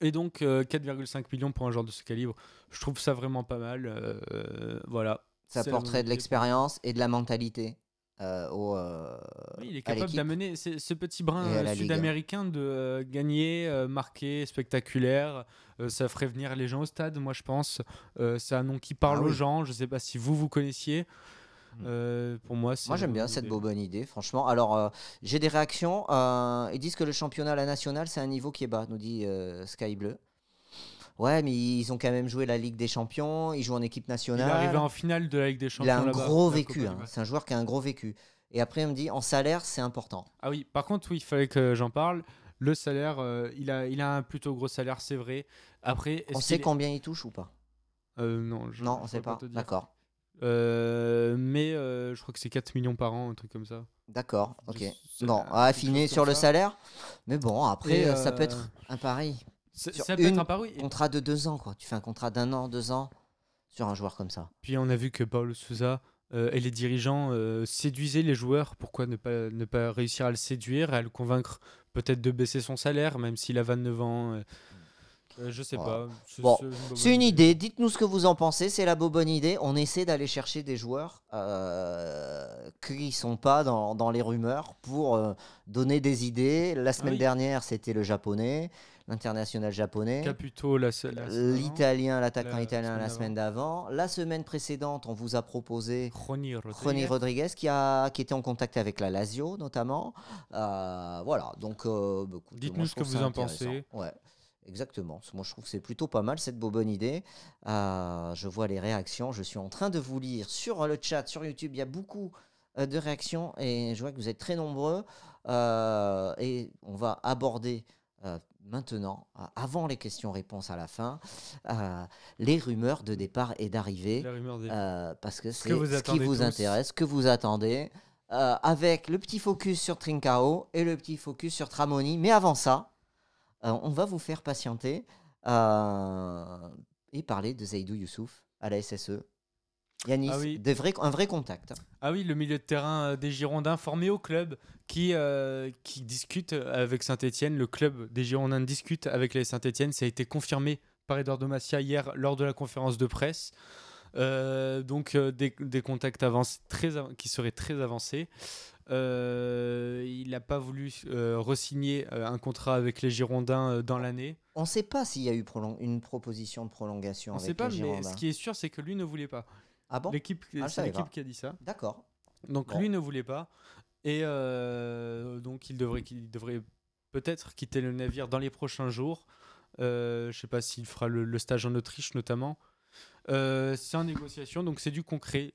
Et donc 4,5 euh, millions pour un joueur de ce calibre, je trouve ça vraiment pas mal. voilà. Ça porterait de l'expérience et de la mentalité euh, euh, il est capable d'amener ce petit brin euh, sud-américain de gagner, marquer, spectaculaire. ça ferait venir les gens au stade, moi je pense. c'est un nom qui parle ah aux gens. Je sais pas si vous vous connaissiez. Hmm. pour moi, moi j'aime bien cette bonne idée, franchement. Alors, j'ai des réactions. ils disent que le championnat à la nationale, c'est un niveau qui est bas, nous dit Sky Bleu. Ouais, mais ils ont quand même joué la Ligue des Champions, ils jouent en équipe nationale. Il est arrivé en finale de la Ligue des Champions. Il a un gros vécu, hein. c'est un joueur qui a un gros vécu. Et après, on me dit, en salaire, c'est important. Ah oui, par contre, oui, il fallait que j'en parle. Le salaire, euh, il, a, il a un plutôt gros salaire, c'est vrai. Après, on sait combien il touche ou pas euh, Non, je, non, on ne sait pas. D'accord. Euh, mais je crois que c'est 4 millions par an, un truc comme ça. D'accord, ok. Bon, affiner sur le salaire. Mais bon, après, ça peut être un pari. Ça, un Contrat de deux ans, quoi. Tu fais un contrat d'un an, deux ans sur un joueur comme ça. Puis on a vu que Paul Souza euh, et les dirigeants euh, séduisaient les joueurs. Pourquoi ne pas, ne pas réussir à le séduire, à le convaincre peut-être de baisser son salaire, même s'il a 29 ans euh, Je sais pas. C'est une, idée. Dites-nous ce que vous en pensez. C'est la bonne idée. On essaie d'aller chercher des joueurs qui sont pas dans, les rumeurs pour donner des idées. La ah semaine dernière, c'était le japonais international japonais. Caputo, la, euh, L'italien, l'attaquant italien la semaine d'avant. La semaine précédente, on vous a proposé Ronny Rodriguez, qui, a, qui était en contact avec la Lazio notamment. Euh, voilà, donc. Euh, bah, Dites-nous ce que vous en pensez. Ouais. Exactement. Moi, je trouve que c'est plutôt pas mal cette bonne idée. je vois les réactions. Je suis en train de vous lire sur le chat, sur YouTube. Il y a beaucoup de réactions et je vois que vous êtes très nombreux. et on va aborder maintenant, avant les questions-réponses à la fin, euh, les rumeurs de départ et d'arrivée. Euh, parce que c'est ce, qui vous intéresse, ce que vous attendez. Euh, avec le petit focus sur Trincao et le petit focus sur Tramoni. Mais avant ça, on va vous faire patienter et parler de Zaidou Youssouf à la SSE Yanis, ah un vrai contact. Ah oui, le milieu de terrain euh, des Girondins formé au club qui, euh, qui discute avec Saint-Etienne. Le club des Girondins discute avec les Saint-Etienne. Ça a été confirmé par Edouard Domassia hier lors de la conférence de presse. Euh, donc des, contacts avancés, très qui seraient très avancés. il n'a pas voulu resigner un contrat avec les Girondins dans l'année. On ne sait pas s'il y a eu une proposition de prolongation. On ne sait pas, mais ce qui est sûr, c'est que lui ne voulait pas. Ah bon L'équipe, ah, c'est l'équipe qui a dit ça. D'accord. Donc lui ne voulait pas. Et euh, donc il devrait, devrait peut-être quitter le navire dans les prochains jours. Je euh, je sais pas s'il fera le, stage en Autriche notamment. Euh, c'est en négociation, donc c'est du concret.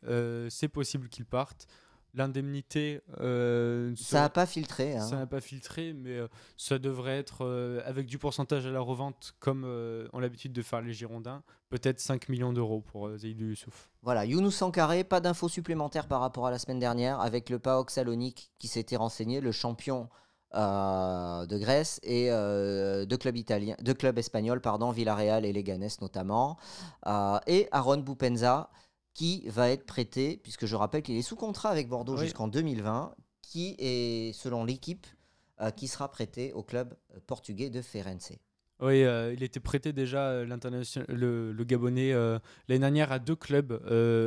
c'est possible qu'il parte l'indemnité. Euh, ça n'a pas filtré. Hein. Ça n'a pas filtré, mais euh, ça devrait être euh, avec du pourcentage à la revente, comme ont l'habitude de faire les Girondins, peut-être 5 millions d'euros pour Zaidou Youssouf. Voilà, Younous Sankaré, pas d'infos supplémentaires par rapport à la semaine dernière, avec le PAOX Salonique qui s'était renseigné, le champion. de Grèce et de clubs italiens, de clubs espagnols pardon, Villarreal et Leganés notamment, et Aaron Boupenza qui va être prêté, puisque je rappelle qu'il est sous contrat avec Bordeaux jusqu'en 2020, qui est, selon l'équipe, euh, qui sera prêté au club euh, portugais de Ferenc. Oui, euh, il était prêté déjà le, Gabonais l'année dernière à deux clubs,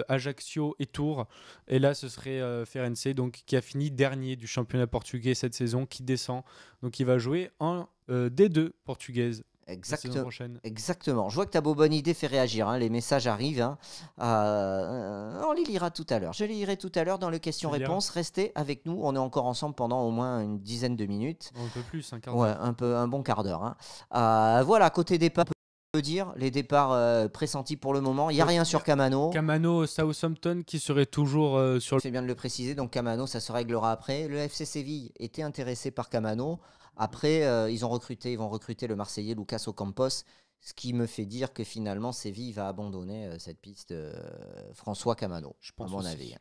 Ajaccio et Tours. Et là, ce serait Ferenc, donc qui a fini dernier du championnat portugais cette saison, qui descend. Donc il va jouer en D2 portugaise. Exactement. Exactement. Je vois que ta bonne idée fait réagir. Hein. Les messages arrivent. Hein. Euh, on les lira tout à l'heure. Je les lirai tout à l'heure dans le question-réponse. Restez avec nous. On est encore ensemble pendant au moins une dizaine de minutes. Un peu plus, un quart d'heure. Ouais, un, peu, un bon quart d'heure. Hein. Euh, voilà, côté départ peut dire les départs euh, pressentis pour le moment. Il n'y a rien sur Camano. Camano, Southampton qui serait toujours sur le. C'est bien de le préciser. Donc Camano, ça se réglera après. Le FC Séville était intéressé par Camano. Après, euh, ils ont recruté, ils vont recruter le Marseillais Lucas Ocampos, ce qui me fait dire que finalement Séville va abandonner euh, cette piste euh, François Camano, je pense à mon avis.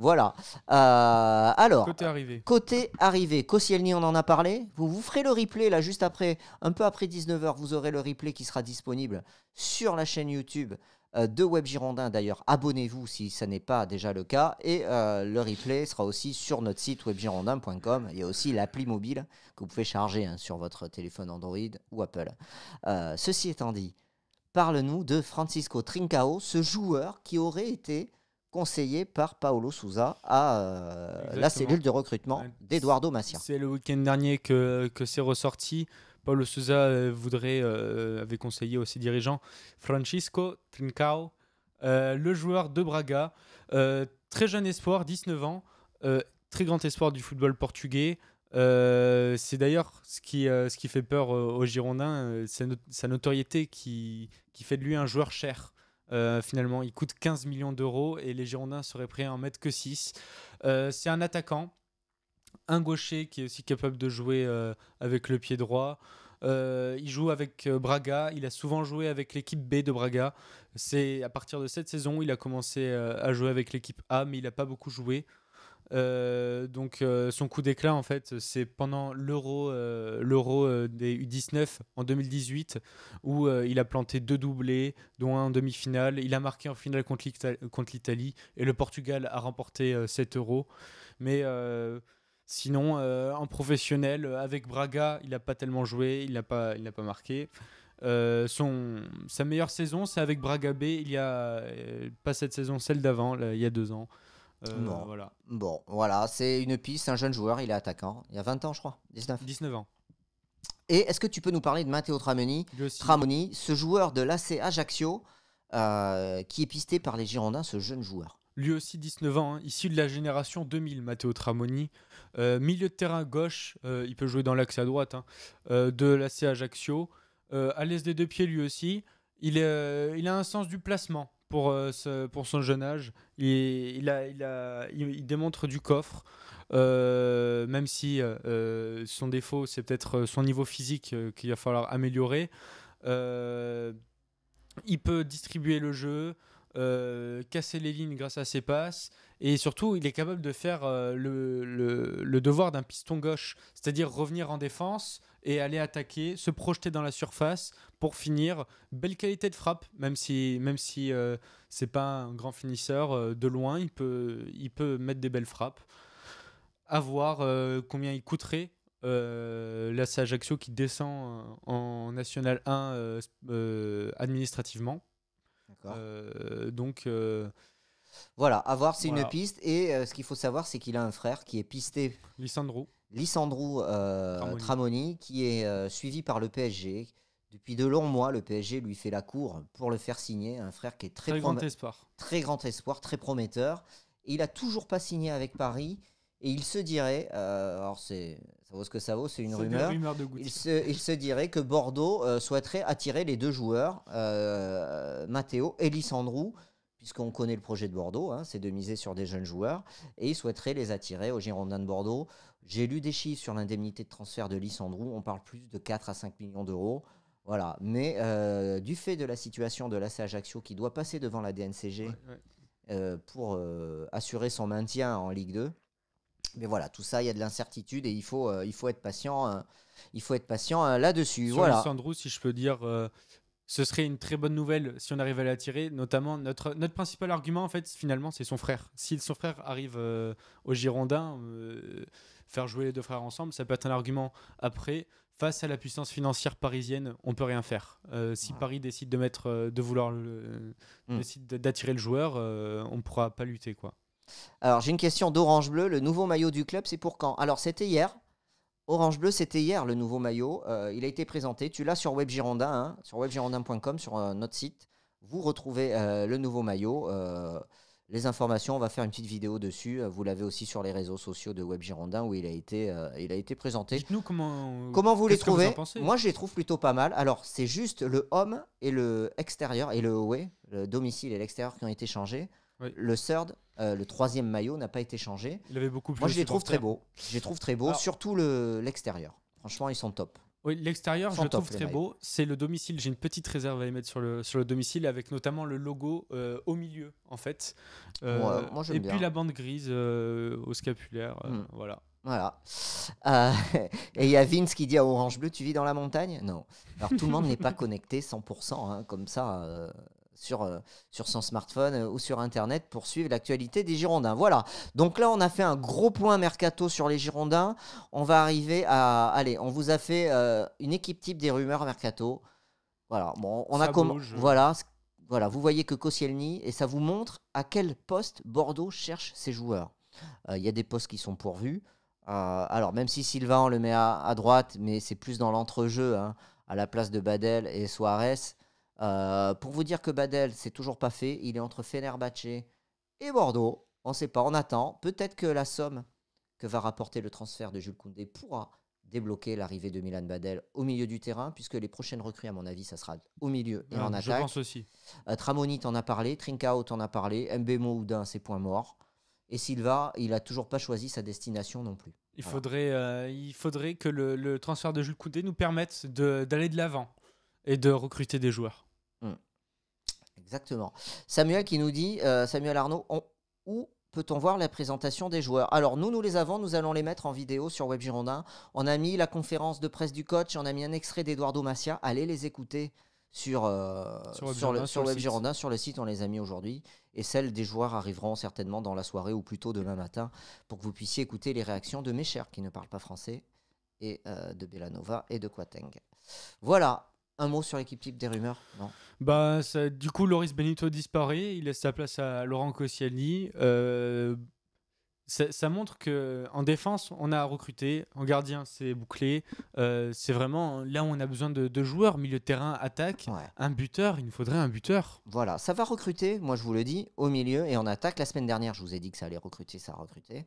Voilà. alors côté arrivé. Côté arrivé, Koscielny, on en a parlé. Vous vous ferez le replay là juste après, un peu après 19h, vous aurez le replay qui sera disponible sur la chaîne YouTube euh, de Web Girondin. D'ailleurs, abonnez-vous si ce n'est pas déjà le cas. Et euh, le replay sera aussi sur notre site webgirondin.com. Il y a aussi l'appli mobile que vous pouvez charger hein, sur votre téléphone Android ou Apple. Euh, ceci étant dit, parle-nous de Francisco Trincao, ce joueur qui aurait été conseillé par Paolo Souza à la cellule de recrutement d'Eduardo Massia. C'est le week-end dernier que, que c'est ressorti. Paulo Sousa euh, voudrait, euh, avait conseillé aussi dirigeant dirigeants Francisco Trincao, euh, le joueur de Braga, très jeune espoir, 19 ans, très grand espoir du football portugais. c'est d'ailleurs ce qui, ce qui fait peur aux Girondins, sa notoriété qui, fait de lui un joueur cher. finalement, il coûte 15 millions d'euros et les Girondins seraient prêts à en mettre que 6. c'est un attaquant un gaucher qui est aussi capable de jouer euh, avec le pied droit. Euh, il joue avec euh, Braga, il a souvent joué avec l'équipe B de Braga. C'est à partir de cette saison, il a commencé à jouer avec l'équipe A, mais il n'a pas beaucoup joué. donc son coup d'éclat en fait c'est pendant l'euro l'euro des U19 en 2018 où il a planté deux doublés dont un en demi-finale il a marqué en finale contre l'Italie et le Portugal a remporté 7 euros. mais Sinon, en euh, professionnel, euh, avec Braga, il n'a pas tellement joué, il n'a pas, pas marqué. Euh, son, sa meilleure saison, c'est avec Braga B, il y a pas cette saison, celle d'avant, il y a deux ans. Voilà. bon. voilà. c'est une piste, un jeune joueur, il est attaquant. Il y a 20 ans, je crois, 19. ans. Et est-ce que tu peux nous parler de Matteo Tramoni, Tramoni ce joueur de l'AC Ajaccio qui est pisté par les Girondins, ce jeune joueur lui aussi 19 ans, hein, issu de la génération 2000, Matteo Tramoni. Euh, milieu de terrain gauche, euh, il peut jouer dans l'axe à droite, hein, euh, de l'AC Ajaccio. à l'aise des deux pieds lui aussi. Il, a un sens du placement pour, son jeune âge. Il, il démontre du coffre, même si son défaut, c'est peut-être son niveau physique qu'il va falloir améliorer. il peut distribuer le jeu, euh, casser les lignes grâce à ses passes, et surtout il est capable de faire euh, le, devoir d'un piston gauche, c'est-à-dire revenir en défense et aller attaquer, se projeter dans la surface pour finir. Belle qualité de frappe, même si même si euh, c'est pas un grand finisseur de loin, il peut il peut mettre des belles frappes. À voir combien il coûterait la là, qui descend en National 1 administrativement. Euh, donc. Euh, voilà, avoir voir, c'est une piste. Et euh, ce qu'il faut savoir, c'est qu'il a un frère qui est pisté. Lissandro. Lissandro Tramoni. qui est suivi par le PSG. Depuis de longs mois, le PSG lui fait la cour pour le faire signer. Un frère qui est très, très grand espoir. Très grand espoir, très prometteur. Et il a toujours pas signé avec Paris. Et il se dirait, euh, alors c'est, ça vaut ce que ça vaut, c'est une rumeur. de il, se, il, se, dirait que Bordeaux euh, souhaiterait attirer les deux joueurs, euh, Matteo et Lissandrou, puisqu'on connaît le projet de Bordeaux, hein, c'est de miser sur des jeunes joueurs, et il souhaiterait les attirer au Girondin de Bordeaux. J'ai lu des chiffres sur l'indemnité de transfert de Lissandrou, on parle plus de 4 à 5 millions d'euros. Voilà, mais du fait de la situation de l'AC Ajaccio qui doit passer devant la DNCG pour assurer son maintien en Ligue 2, mais voilà, tout ça, il y a de l'incertitude et il faut, euh, il faut être patient. Euh, il faut être patient euh, là-dessus. Voilà. Sandro, si je peux dire, ce serait une très bonne nouvelle si on arrive à l'attirer. Notamment, notre, notre principal argument, en fait, finalement, c'est son frère. Si son frère arrive au Girondin, faire jouer les deux frères ensemble, ça peut être un argument. Après, face à la puissance financière parisienne, on peut rien faire. si ah. Paris décide de mettre, de vouloir, le, hmm. d'attirer le joueur, on ne pourra pas lutter quoi. Alors, j'ai une question d'Orange Bleu. Le nouveau maillot du club, c'est pour quand Alors, c'était hier. Orange Bleu, c'était hier le nouveau maillot. Euh, il a été présenté. Tu l'as sur Web Girondin, hein, sur webgirondin.com, sur euh, notre site. Vous retrouvez euh, le nouveau maillot. les informations, on va faire une petite vidéo dessus. Vous l'avez aussi sur les réseaux sociaux de Web Girondin où il a été, il a été présenté. Dites-nous comment, vous les trouvez. Moi, je les trouve plutôt pas mal. Alors, c'est juste le home et le extérieur et le away, le domicile et l'extérieur qui ont été changés. Le third, euh, le troisième maillot n'a pas été changé. Il avait beaucoup plus Moi, je les trouve très beaux. Je les trouve très beaux, surtout l'extérieur. Franchement, ils sont top. Oui, l'extérieur, je trouve très beau. C'est le domicile. J'ai une petite réserve à y sur le, sur le domicile, avec notamment le logo euh, au milieu, en fait. Euh, et puis la bande grise au scapulaire. Hmm. Voilà. Voilà. et il y a Vince qui dit à Orange Bleu, tu vis dans la montagne Non. Alors tout le monde n'est pas connecté 100%, hein, comme ça, sur, euh, sur son smartphone euh, ou sur Internet pour suivre l'actualité des Girondins. Voilà, donc là on a fait un gros point mercato sur les Girondins. On va arriver à... Allez, on vous a fait euh, une équipe type des rumeurs mercato. Voilà, bon, on a Voilà, voilà, vous voyez que Koscielny, et ça vous montre à quel poste Bordeaux cherche ses joueurs. Il y a des postes qui sont pourvus. alors, même si Sylvain, on le met à, droite, mais c'est plus dans l'entrejeu, hein, à la place de Badel et Suarez. Euh, pour vous dire que Badel, c'est toujours pas fait. Il est entre Fenerbahce et Bordeaux. On sait pas, on attend. Peut-être que la somme que va rapporter le transfert de Jules Koundé pourra débloquer l'arrivée de Milan Badel au milieu du terrain, puisque les prochaines recrues, à mon avis, ça sera au milieu et en ah, attaque. Je pense aussi. Euh, Tramoni t'en a parlé, Trincao en a parlé, Mbemo c'est point mort. Et Silva, il a toujours pas choisi sa destination non plus. Il, faudrait, euh, il faudrait que le, le transfert de Jules Koundé nous permette d'aller de l'avant et de recruter des joueurs. Hmm. Exactement. Samuel qui nous dit, euh, Samuel Arnaud, où peut-on voir la présentation des joueurs Alors nous, nous les avons, nous allons les mettre en vidéo sur Web Girondin. On a mis la conférence de presse du coach, on a mis un extrait d'Eduardo Massia. Allez les écouter sur, euh, sur, Web, sur, sur le site, on les a mis aujourd'hui. Et celles des joueurs arriveront certainement dans la soirée ou plutôt demain matin pour que vous puissiez écouter les réactions de mes chers qui ne parlent pas français et euh, de Belanova et de Quateng. Voilà, un mot sur l'équipe type des rumeurs Non. Bah, du coup, Loris Benito disparaît. Il laisse sa place à Laurent Koscielny. Euh, ça, montre que en défense, on a recruté, en gardien, c'est bouclé. Euh, c'est vraiment là où on a besoin de, joueurs, milieu de terrain, attaque, un buteur, il nous faudrait un buteur. Voilà, ça va recruter, moi je vous le dis, au milieu et en attaque. La semaine dernière, je vous ai dit que ça allait recruter, ça a recruté.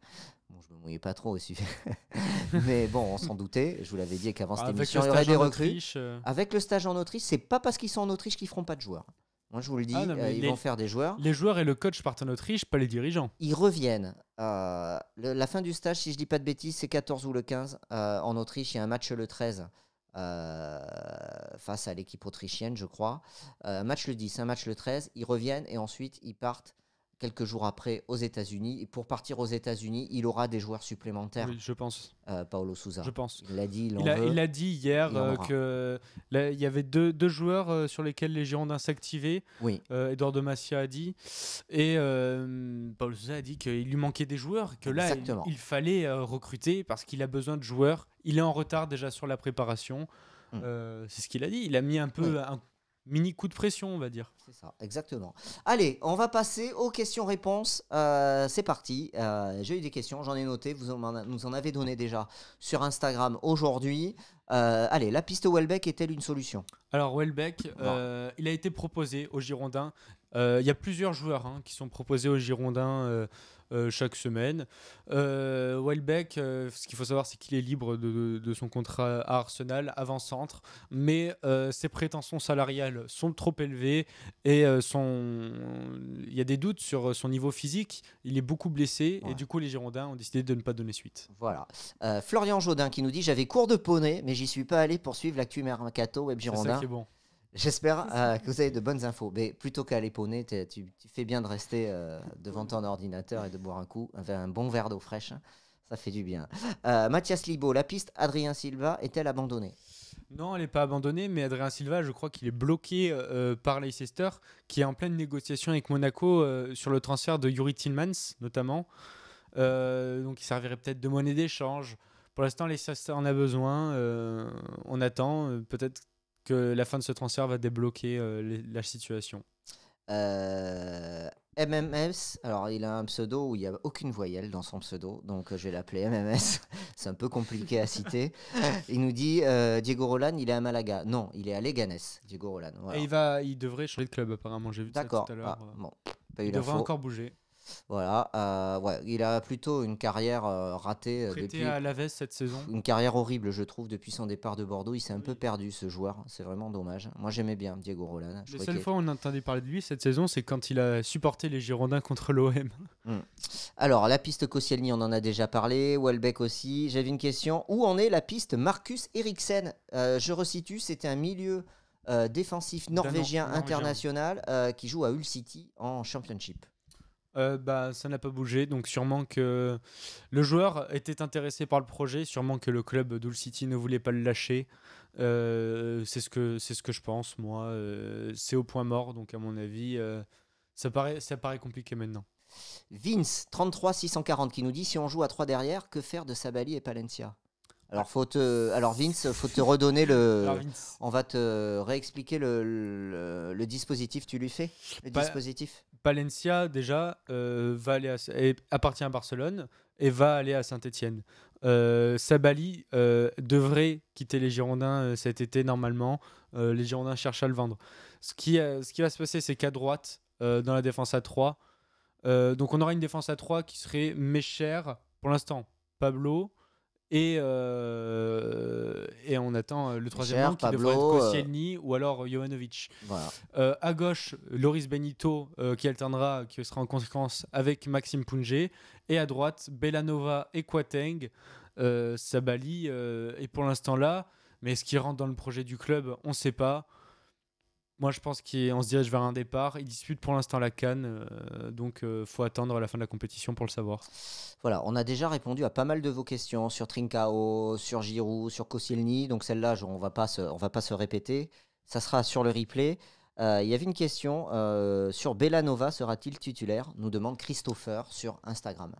Bon, je me mouillais pas trop aussi. Mais bon, on s'en doutait, je vous l'avais dit qu'avant cette ah, Avec émission, il y aurait des euh. Avec le stage en Autriche, c'est pas parce qu'ils sont en Autriche qu'ils feront pas de joueurs. Moi, je vous le dis, ah, euh, ils vont faire des joueurs. Les joueurs et le coach partent en Autriche, pas les dirigeants. Ils reviennent. Euh, la fin du stage, si je dis pas de bêtises, c'est 14 ou le 15 euh, en Autriche. Il y a un match le 13 face à l'équipe autrichienne, je crois. Un match le 10, un match le 13. Ils reviennent et ensuite ils partent quelques jours après aux États-Unis. Et pour partir aux États-Unis, il aura des joueurs supplémentaires. Oui, je pense. Euh, Paolo Souza. Je pense. Il l'a dit, il, dit hier euh, il y avait deux, joueurs euh, sur lesquels les Girondins s'activaient. Oui. de Macia a dit. Et Paolo Souza a dit qu'il lui manquait des joueurs, que là, il, fallait recruter parce qu'il a besoin de joueurs. Il est en retard déjà sur la préparation. Hum. C'est ce qu'il a dit. Il a mis un peu mini coup de pression, on va dire. C'est ça, exactement. Allez, on va passer aux questions-réponses. Euh, c'est parti. Euh, j'ai eu des questions, j'en ai noté. Vous nous en avez donné déjà sur Instagram aujourd'hui. Euh, allez, la piste Welbeck est-elle une solution Alors, Welbeck, il a été proposé aux Girondins. Il y a plusieurs joueurs hein, qui sont proposés aux Girondins euh, chaque semaine. Euh, Welbeck, euh, ce qu'il faut savoir, c'est qu'il est libre de, son contrat à Arsenal avant centre, mais euh, ses prétentions salariales sont trop élevées et son... il y a des doutes sur son niveau physique. Il est beaucoup blessé et du coup, les Girondins ont décidé de ne pas donner suite. Voilà. Florian Jaudin qui nous dit J'avais cours de poney, mais j'y suis pas allé poursuivre l'actu Mercato Web Girondin. C'est ça qui bon. J'espère euh, que vous avez de bonnes infos. Mais plutôt qu'à les tu, tu, fais bien de rester euh, devant ton ordinateur et de boire un coup, un bon verre d'eau fraîche. Ça fait du bien. Euh, Mathias Libo, la piste Adrien Silva est-elle abandonnée non, elle n'est pas abandonnée, mais Adrien Silva, je crois qu'il est bloqué par Leicester, qui est en pleine négociation avec Monaco sur le transfert de Yuri Tillmans, notamment. donc, il servirait peut-être de monnaie d'échange. Pour l'instant, Leicester en a besoin. on attend. peut-être la fin de ce transfert va débloquer euh, la situation euh, MMS, alors il a un pseudo où il n'y a aucune voyelle dans son pseudo, donc euh, je vais l'appeler MMS, c'est un peu compliqué à citer. Il nous dit Diego Rolan, il est à Malaga. Non, il est à Leganes, Diego Rolan. Et il, va, il devrait changer de club apparemment, j'ai vu ça tout à ah, l'heure. il devrait encore bouger. Voilà, euh, il a plutôt une carrière euh, ratée. Euh, Prêté depuis... à Laves cette saison. Une carrière horrible, je trouve, depuis son départ de Bordeaux. Il s'est un peu perdu, ce joueur. C'est vraiment dommage. Moi, j'aimais bien Diego Roland La seule fois où on entendait parler de lui cette saison, c'est quand il a supporté les Girondins contre l'OM. Hmm. Alors, la piste Koscielny, on en a déjà parlé. Welbeck aussi. J'avais une question. Où en est la piste Marcus Eriksen Je resitue, c'était un milieu. défensif norvégien international qui joue à Hull City en Championship. Euh, bah, ça n'a pas bougé, donc sûrement que le joueur était intéressé par le projet, sûrement que le club d'Oul City ne voulait pas le lâcher. Euh, c'est ce que c'est ce que je pense, moi. Euh, c'est au point mort, donc à mon avis, ça paraît ça paraît compliqué maintenant. Vince 33 640 qui nous dit si on joue à 3 derrière, que faire de Sabali et Palencia alors, faut te... Alors Vince, faut te redonner le. On va te réexpliquer le, le, dispositif. Tu lui fais le bah, dispositif. Valencia, déjà, euh, va aller appartient à Barcelone et va aller à Saint-Etienne. Euh, Sabali euh, devrait quitter les Girondins cet été, normalement. les Girondins cherchent à le vendre. Ce qui, ce qui va se passer, c'est qu'à droite, dans la défense à 3, donc on aura une défense à 3 qui serait méchère. pour l'instant, Pablo, et, euh, et on attend euh, le troisième qui devrait être euh, Koscielny ou alors Jovanovic. à gauche, Loris Benito qui alternera, qui sera en conséquence avec Maxime Pungé. Et à droite, Belanova et Quateng. Sabali est pour l'instant là, mais est-ce qu'il rentre dans le projet du club On ne sait pas. Moi, je pense qu'on se dirige vers un départ. Il dispute pour l'instant la Cannes, euh, donc il euh, faut attendre à la fin de la compétition pour le savoir. Voilà, on a déjà répondu à pas mal de vos questions sur Trincao, sur Giroud, sur Koscielny. Donc celle-là, on va pas va pas se répéter. Ça sera sur le replay. Euh, il y avait une question sur Bellanova sera-t-il titulaire Nous demande Christopher sur Instagram.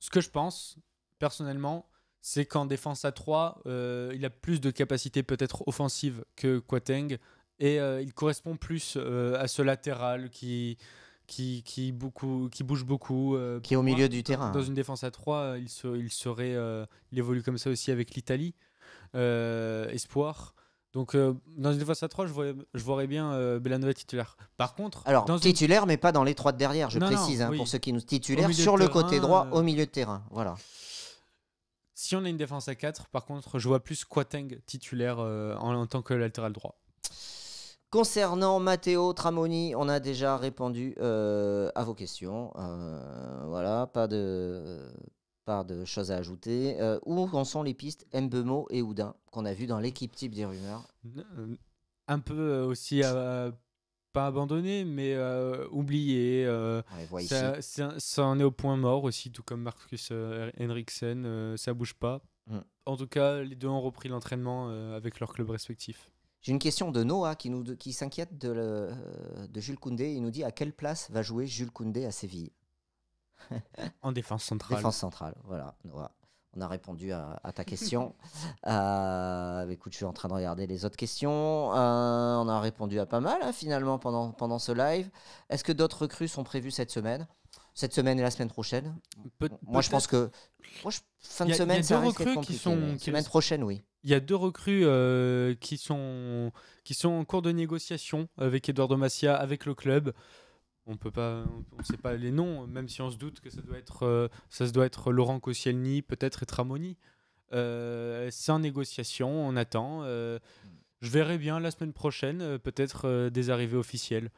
Ce que je pense, personnellement, c'est qu'en défense à 3, il a plus de capacités peut-être offensives que Quateng et euh, il correspond plus euh, à ce latéral qui, qui, qui, beaucoup, qui bouge beaucoup. Euh, qui est au milieu du terrain. Dans hein. une défense à 3, il, se, il serait. il évolue comme ça aussi avec l'Italie. espoir. Donc, dans une défense à 3, je, je voirais bien Belanova titulaire. Par contre. Alors, titulaire, mais pas dans les 3 de derrière, je précise, hein, pour ceux qui nous titulaire, sur le côté droit, au milieu de terrain. Voilà. Si on a une défense à 4, par contre, je vois plus Quateng titulaire en, tant que latéral droit. Concernant Matteo Tramoni, on a déjà répondu euh, à vos questions. Euh, voilà, pas de, pas de choses à ajouter. Euh, où en sont les pistes Mbemo et Houdin qu'on a vu dans l'équipe type des rumeurs Un peu aussi pas abandonné, mais oublié. ça, en est au point mort aussi, tout comme Marcus Henriksen, ça bouge pas. Mm. En tout cas, les deux ont repris l'entraînement avec leur club respectif. J'ai une question de Noah qui, qui s'inquiète euh, de, Jules Koundé. Il nous dit à quelle place va jouer Jules Koundé à Séville En défense centrale. Défense centrale, voilà, Noah. On a répondu à, ta question. Euh, bah, écoute, je suis en train de regarder les autres questions. Euh, on a répondu à pas mal hein, finalement pendant, pendant ce live. Est-ce que d'autres recrues sont prévues cette semaine cette semaine et la semaine prochaine. moi, je pense que fin de semaine, c'est un recrues Qui sont... Semaine prochaine, oui il y a deux recrues euh, qui, sont, qui sont en cours de négociation avec Eduardo Massia, avec le club. On peut pas, sait pas les noms, même si on se doute que ça doit être, euh, ça doit être Laurent Koscielny, peut-être et Tramoni. Euh, c'est en négociation, on attend. je verrai bien la semaine prochaine, peut-être des arrivées officielles.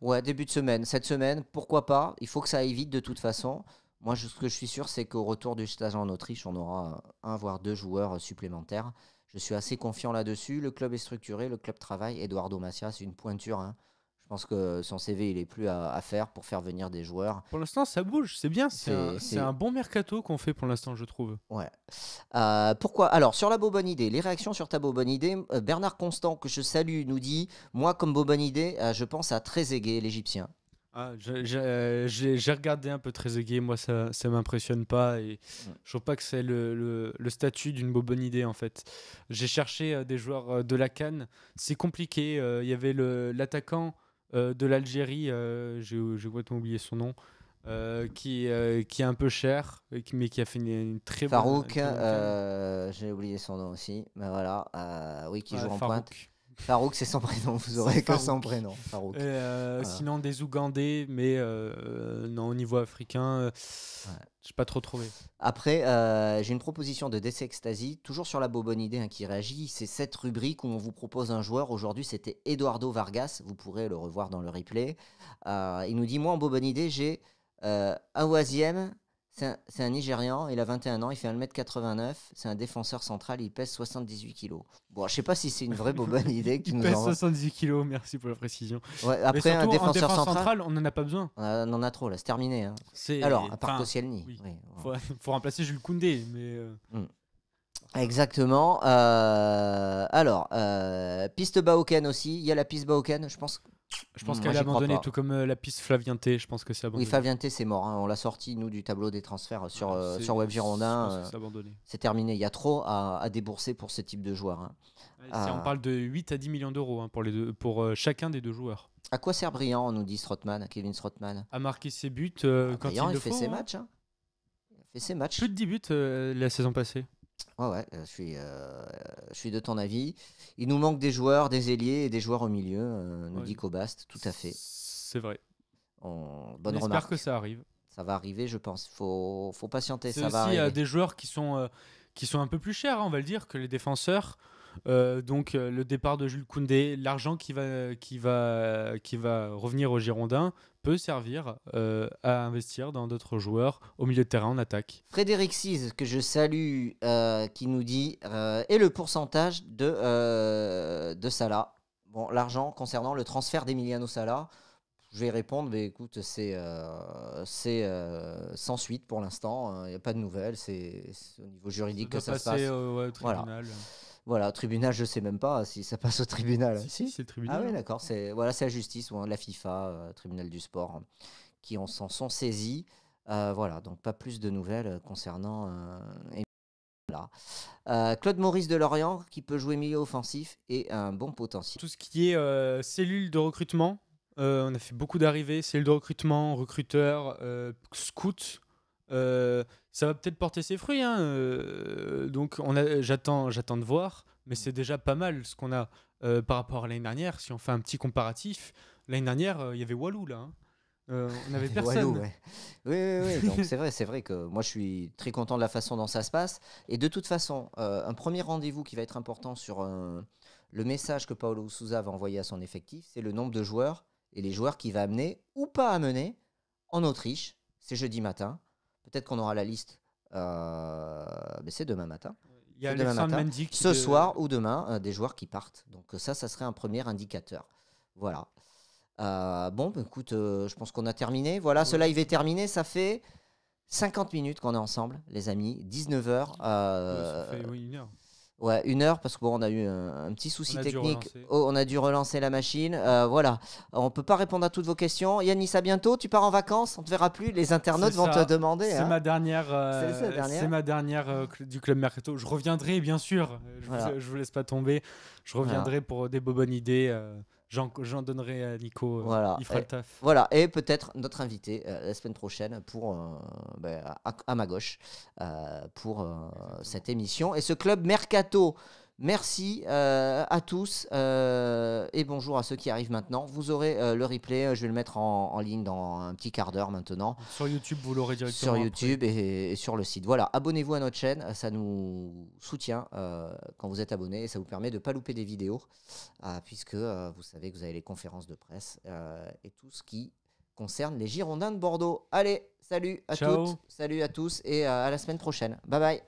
Ouais, début de semaine. Cette semaine, pourquoi pas Il faut que ça évite de toute façon. Moi, ce que je suis sûr, c'est qu'au retour du stage en Autriche, on aura un voire deux joueurs euh, supplémentaires. Je suis assez confiant là-dessus. Le club est structuré, le club travaille. Eduardo Macias, une pointure. Hein. Je pense que son CV, il est plus à, faire pour faire venir des joueurs. Pour l'instant, ça bouge, c'est bien. C'est un, bon mercato qu'on fait pour l'instant, je trouve. Ouais. Euh, pourquoi Alors, sur la bonne idée, les réactions sur ta bonne idée, euh, Bernard Constant, que je salue, nous dit Moi, comme bonne idée, je pense à très Trezeguet, l'Égyptien. Ah, euh, j'ai regardé un peu Trezeguet, moi ça ça m'impressionne pas et je trouve pas que c'est le, le, statut d'une bonne idée en fait. J'ai cherché euh, des joueurs euh, de la Cannes, c'est compliqué, il y avait l'attaquant de l'Algérie, j'ai complètement oublié son nom, qui, qui est un peu cher, mais qui a fait une, très Farouk, bonne... j'ai oublié son nom aussi, mais voilà, oui qui joue en pointe. Farouk, c'est sans prénom. Vous aurez que sans prénom. Euh, sinon, des Ougandais, mais euh, euh, non, au niveau africain, je n'ai pas trop trouvé. Après, j'ai une proposition de DC toujours sur la bonne idée hein, qui réagit. C'est cette rubrique où on vous propose un joueur. Aujourd'hui, c'était Eduardo Vargas. Vous pourrez le revoir dans le replay. il nous dit Moi, en bonne idée, j'ai un oisième c'est un, Nigérian, il a 21 ans, il fait 1m89, c'est un défenseur central, il pèse 78 kilos. Bon, je sais pas si c'est une vraie bonne idée que il nous pèse 78 kilos, merci pour la précision. après, un défenseur central, on n'en a pas besoin. Ah, on, en a trop, là, c'est terminé. Hein. Alors, à part Koscielny. Il faut, remplacer Jules Koundé, mais... Euh. Mm. Exactement. Euh, alors, euh, piste Baoken aussi. Il y a la piste Baoken. Je pense je pense mm, qu'elle est abandonnée, tout comme euh, la piste Flavienté. Je pense que c'est abandonné. Oui, Flavienté, c'est mort. Hein. On l'a sorti, nous, du tableau des transferts euh, sur, ah, euh, sur Web Girondin. C'est terminé. Il y a trop à, débourser pour ce type de joueur. Hein. on parle de 8 à 10 millions d'euros hein, pour, les deux, pour chacun des deux joueurs. À quoi sert Briand, nous dit Kevin Strottman A marquer ses buts ah, quand il, le fait ses matchs. Il fait ses matchs. Plus de 10 buts la saison passée. Ouais, euh, je suis, euh, je suis de ton avis. Il nous manque des joueurs, des ailiers et des joueurs au milieu, euh, nous dit Cobast, tout à fait. C'est vrai. On... Bonne remarque. J'espère que ça arrive. Ça va arriver, je pense. Faut, faut patienter, ça Il y a des joueurs qui sont, qui sont un peu plus chers, hein, on va le dire, que les défenseurs. donc le départ de Jules Koundé, l'argent qui va, qui, va, qui va revenir aux Girondins, peut servir euh, à investir dans d'autres joueurs au milieu de terrain en attaque. Frédéric Sise, que je salue, euh, qui nous dit euh, et le pourcentage de, de Salah Bon, l'argent concernant le transfert d'Emiliano Salah, je vais répondre, mais écoute, c'est sans suite pour l'instant, il hein, n'y a pas de nouvelles, c'est au niveau juridique que ça passe. Voilà, tribunal, je sais même pas hein, si ça passe au tribunal. Si, c'est le tribunal. Ah oui, hein. d'accord. C'est voilà, c'est la justice ou la FIFA, euh, tribunal du sport, hein, qui en s'en sont saisis. Euh, voilà, donc pas plus de nouvelles euh, concernant. Claude Maurice de Lorient, qui peut jouer milieu offensif et un bon potentiel. Tout ce qui est cellule de recrutement, on a fait beaucoup d'arrivées, cellule de recrutement, recruteur, scout, euh, ça va peut-être porter ses fruits. Hein, euh, donc on j'attends, j'attends de voir, mais c'est déjà pas mal ce qu'on a euh, par rapport à l'année dernière. Si on fait un petit comparatif, l'année dernière, il y avait Walou là. Hein. on avait personne. Oui, oui, oui. c'est vrai, c'est vrai que moi je suis très content de la façon dont ça se passe. Et de toute façon, un premier rendez-vous qui va être important sur le message que Paolo Souza va envoyer à son effectif, c'est le nombre de joueurs et les joueurs qu'il va amener ou pas amener en Autriche. C'est jeudi matin. Peut-être qu'on aura la liste. Euh, c'est demain matin. Il y a ce soir ou demain, euh, des joueurs qui partent. Donc euh, ça, ça serait un premier indicateur. Voilà. bon, bah, écoute, je pense qu'on a terminé. Voilà, ce live est terminé. Ça fait 50 minutes qu'on est ensemble, les amis. 19h. Ouais, une heure parce qu'on a eu un, petit souci technique. Oh, on a dû relancer la machine. Euh, voilà, on peut pas répondre à toutes vos questions. Yannis, à bientôt. Tu pars en vacances, on te verra plus. Les internautes vont te demander. C'est hein. ma euh, dernière. c'est ma dernière euh, du club mercato. Je reviendrai bien sûr. Je, vous, laisse pas tomber. Je reviendrai pour des bonnes idées. J'en donnerai à Nico. Euh, il fera le taf. Voilà. Et peut-être notre invité euh, la semaine prochaine pour, euh, ben, à, ma gauche pour cette émission. Et ce club Mercato Merci euh, à tous euh, et bonjour à ceux qui arrivent maintenant. Vous aurez euh, le replay, je vais le mettre en, ligne dans un petit quart d'heure maintenant. Sur YouTube, vous l'aurez directement. Sur YouTube et, sur le site. Voilà, abonnez-vous à notre chaîne, ça nous soutient quand vous êtes abonné et ça vous permet de ne pas louper des vidéos, puisque vous savez que vous avez les conférences de presse et tout ce qui concerne les Girondins de Bordeaux. Allez, salut à toutes, salut à tous et à la semaine prochaine. Bye bye.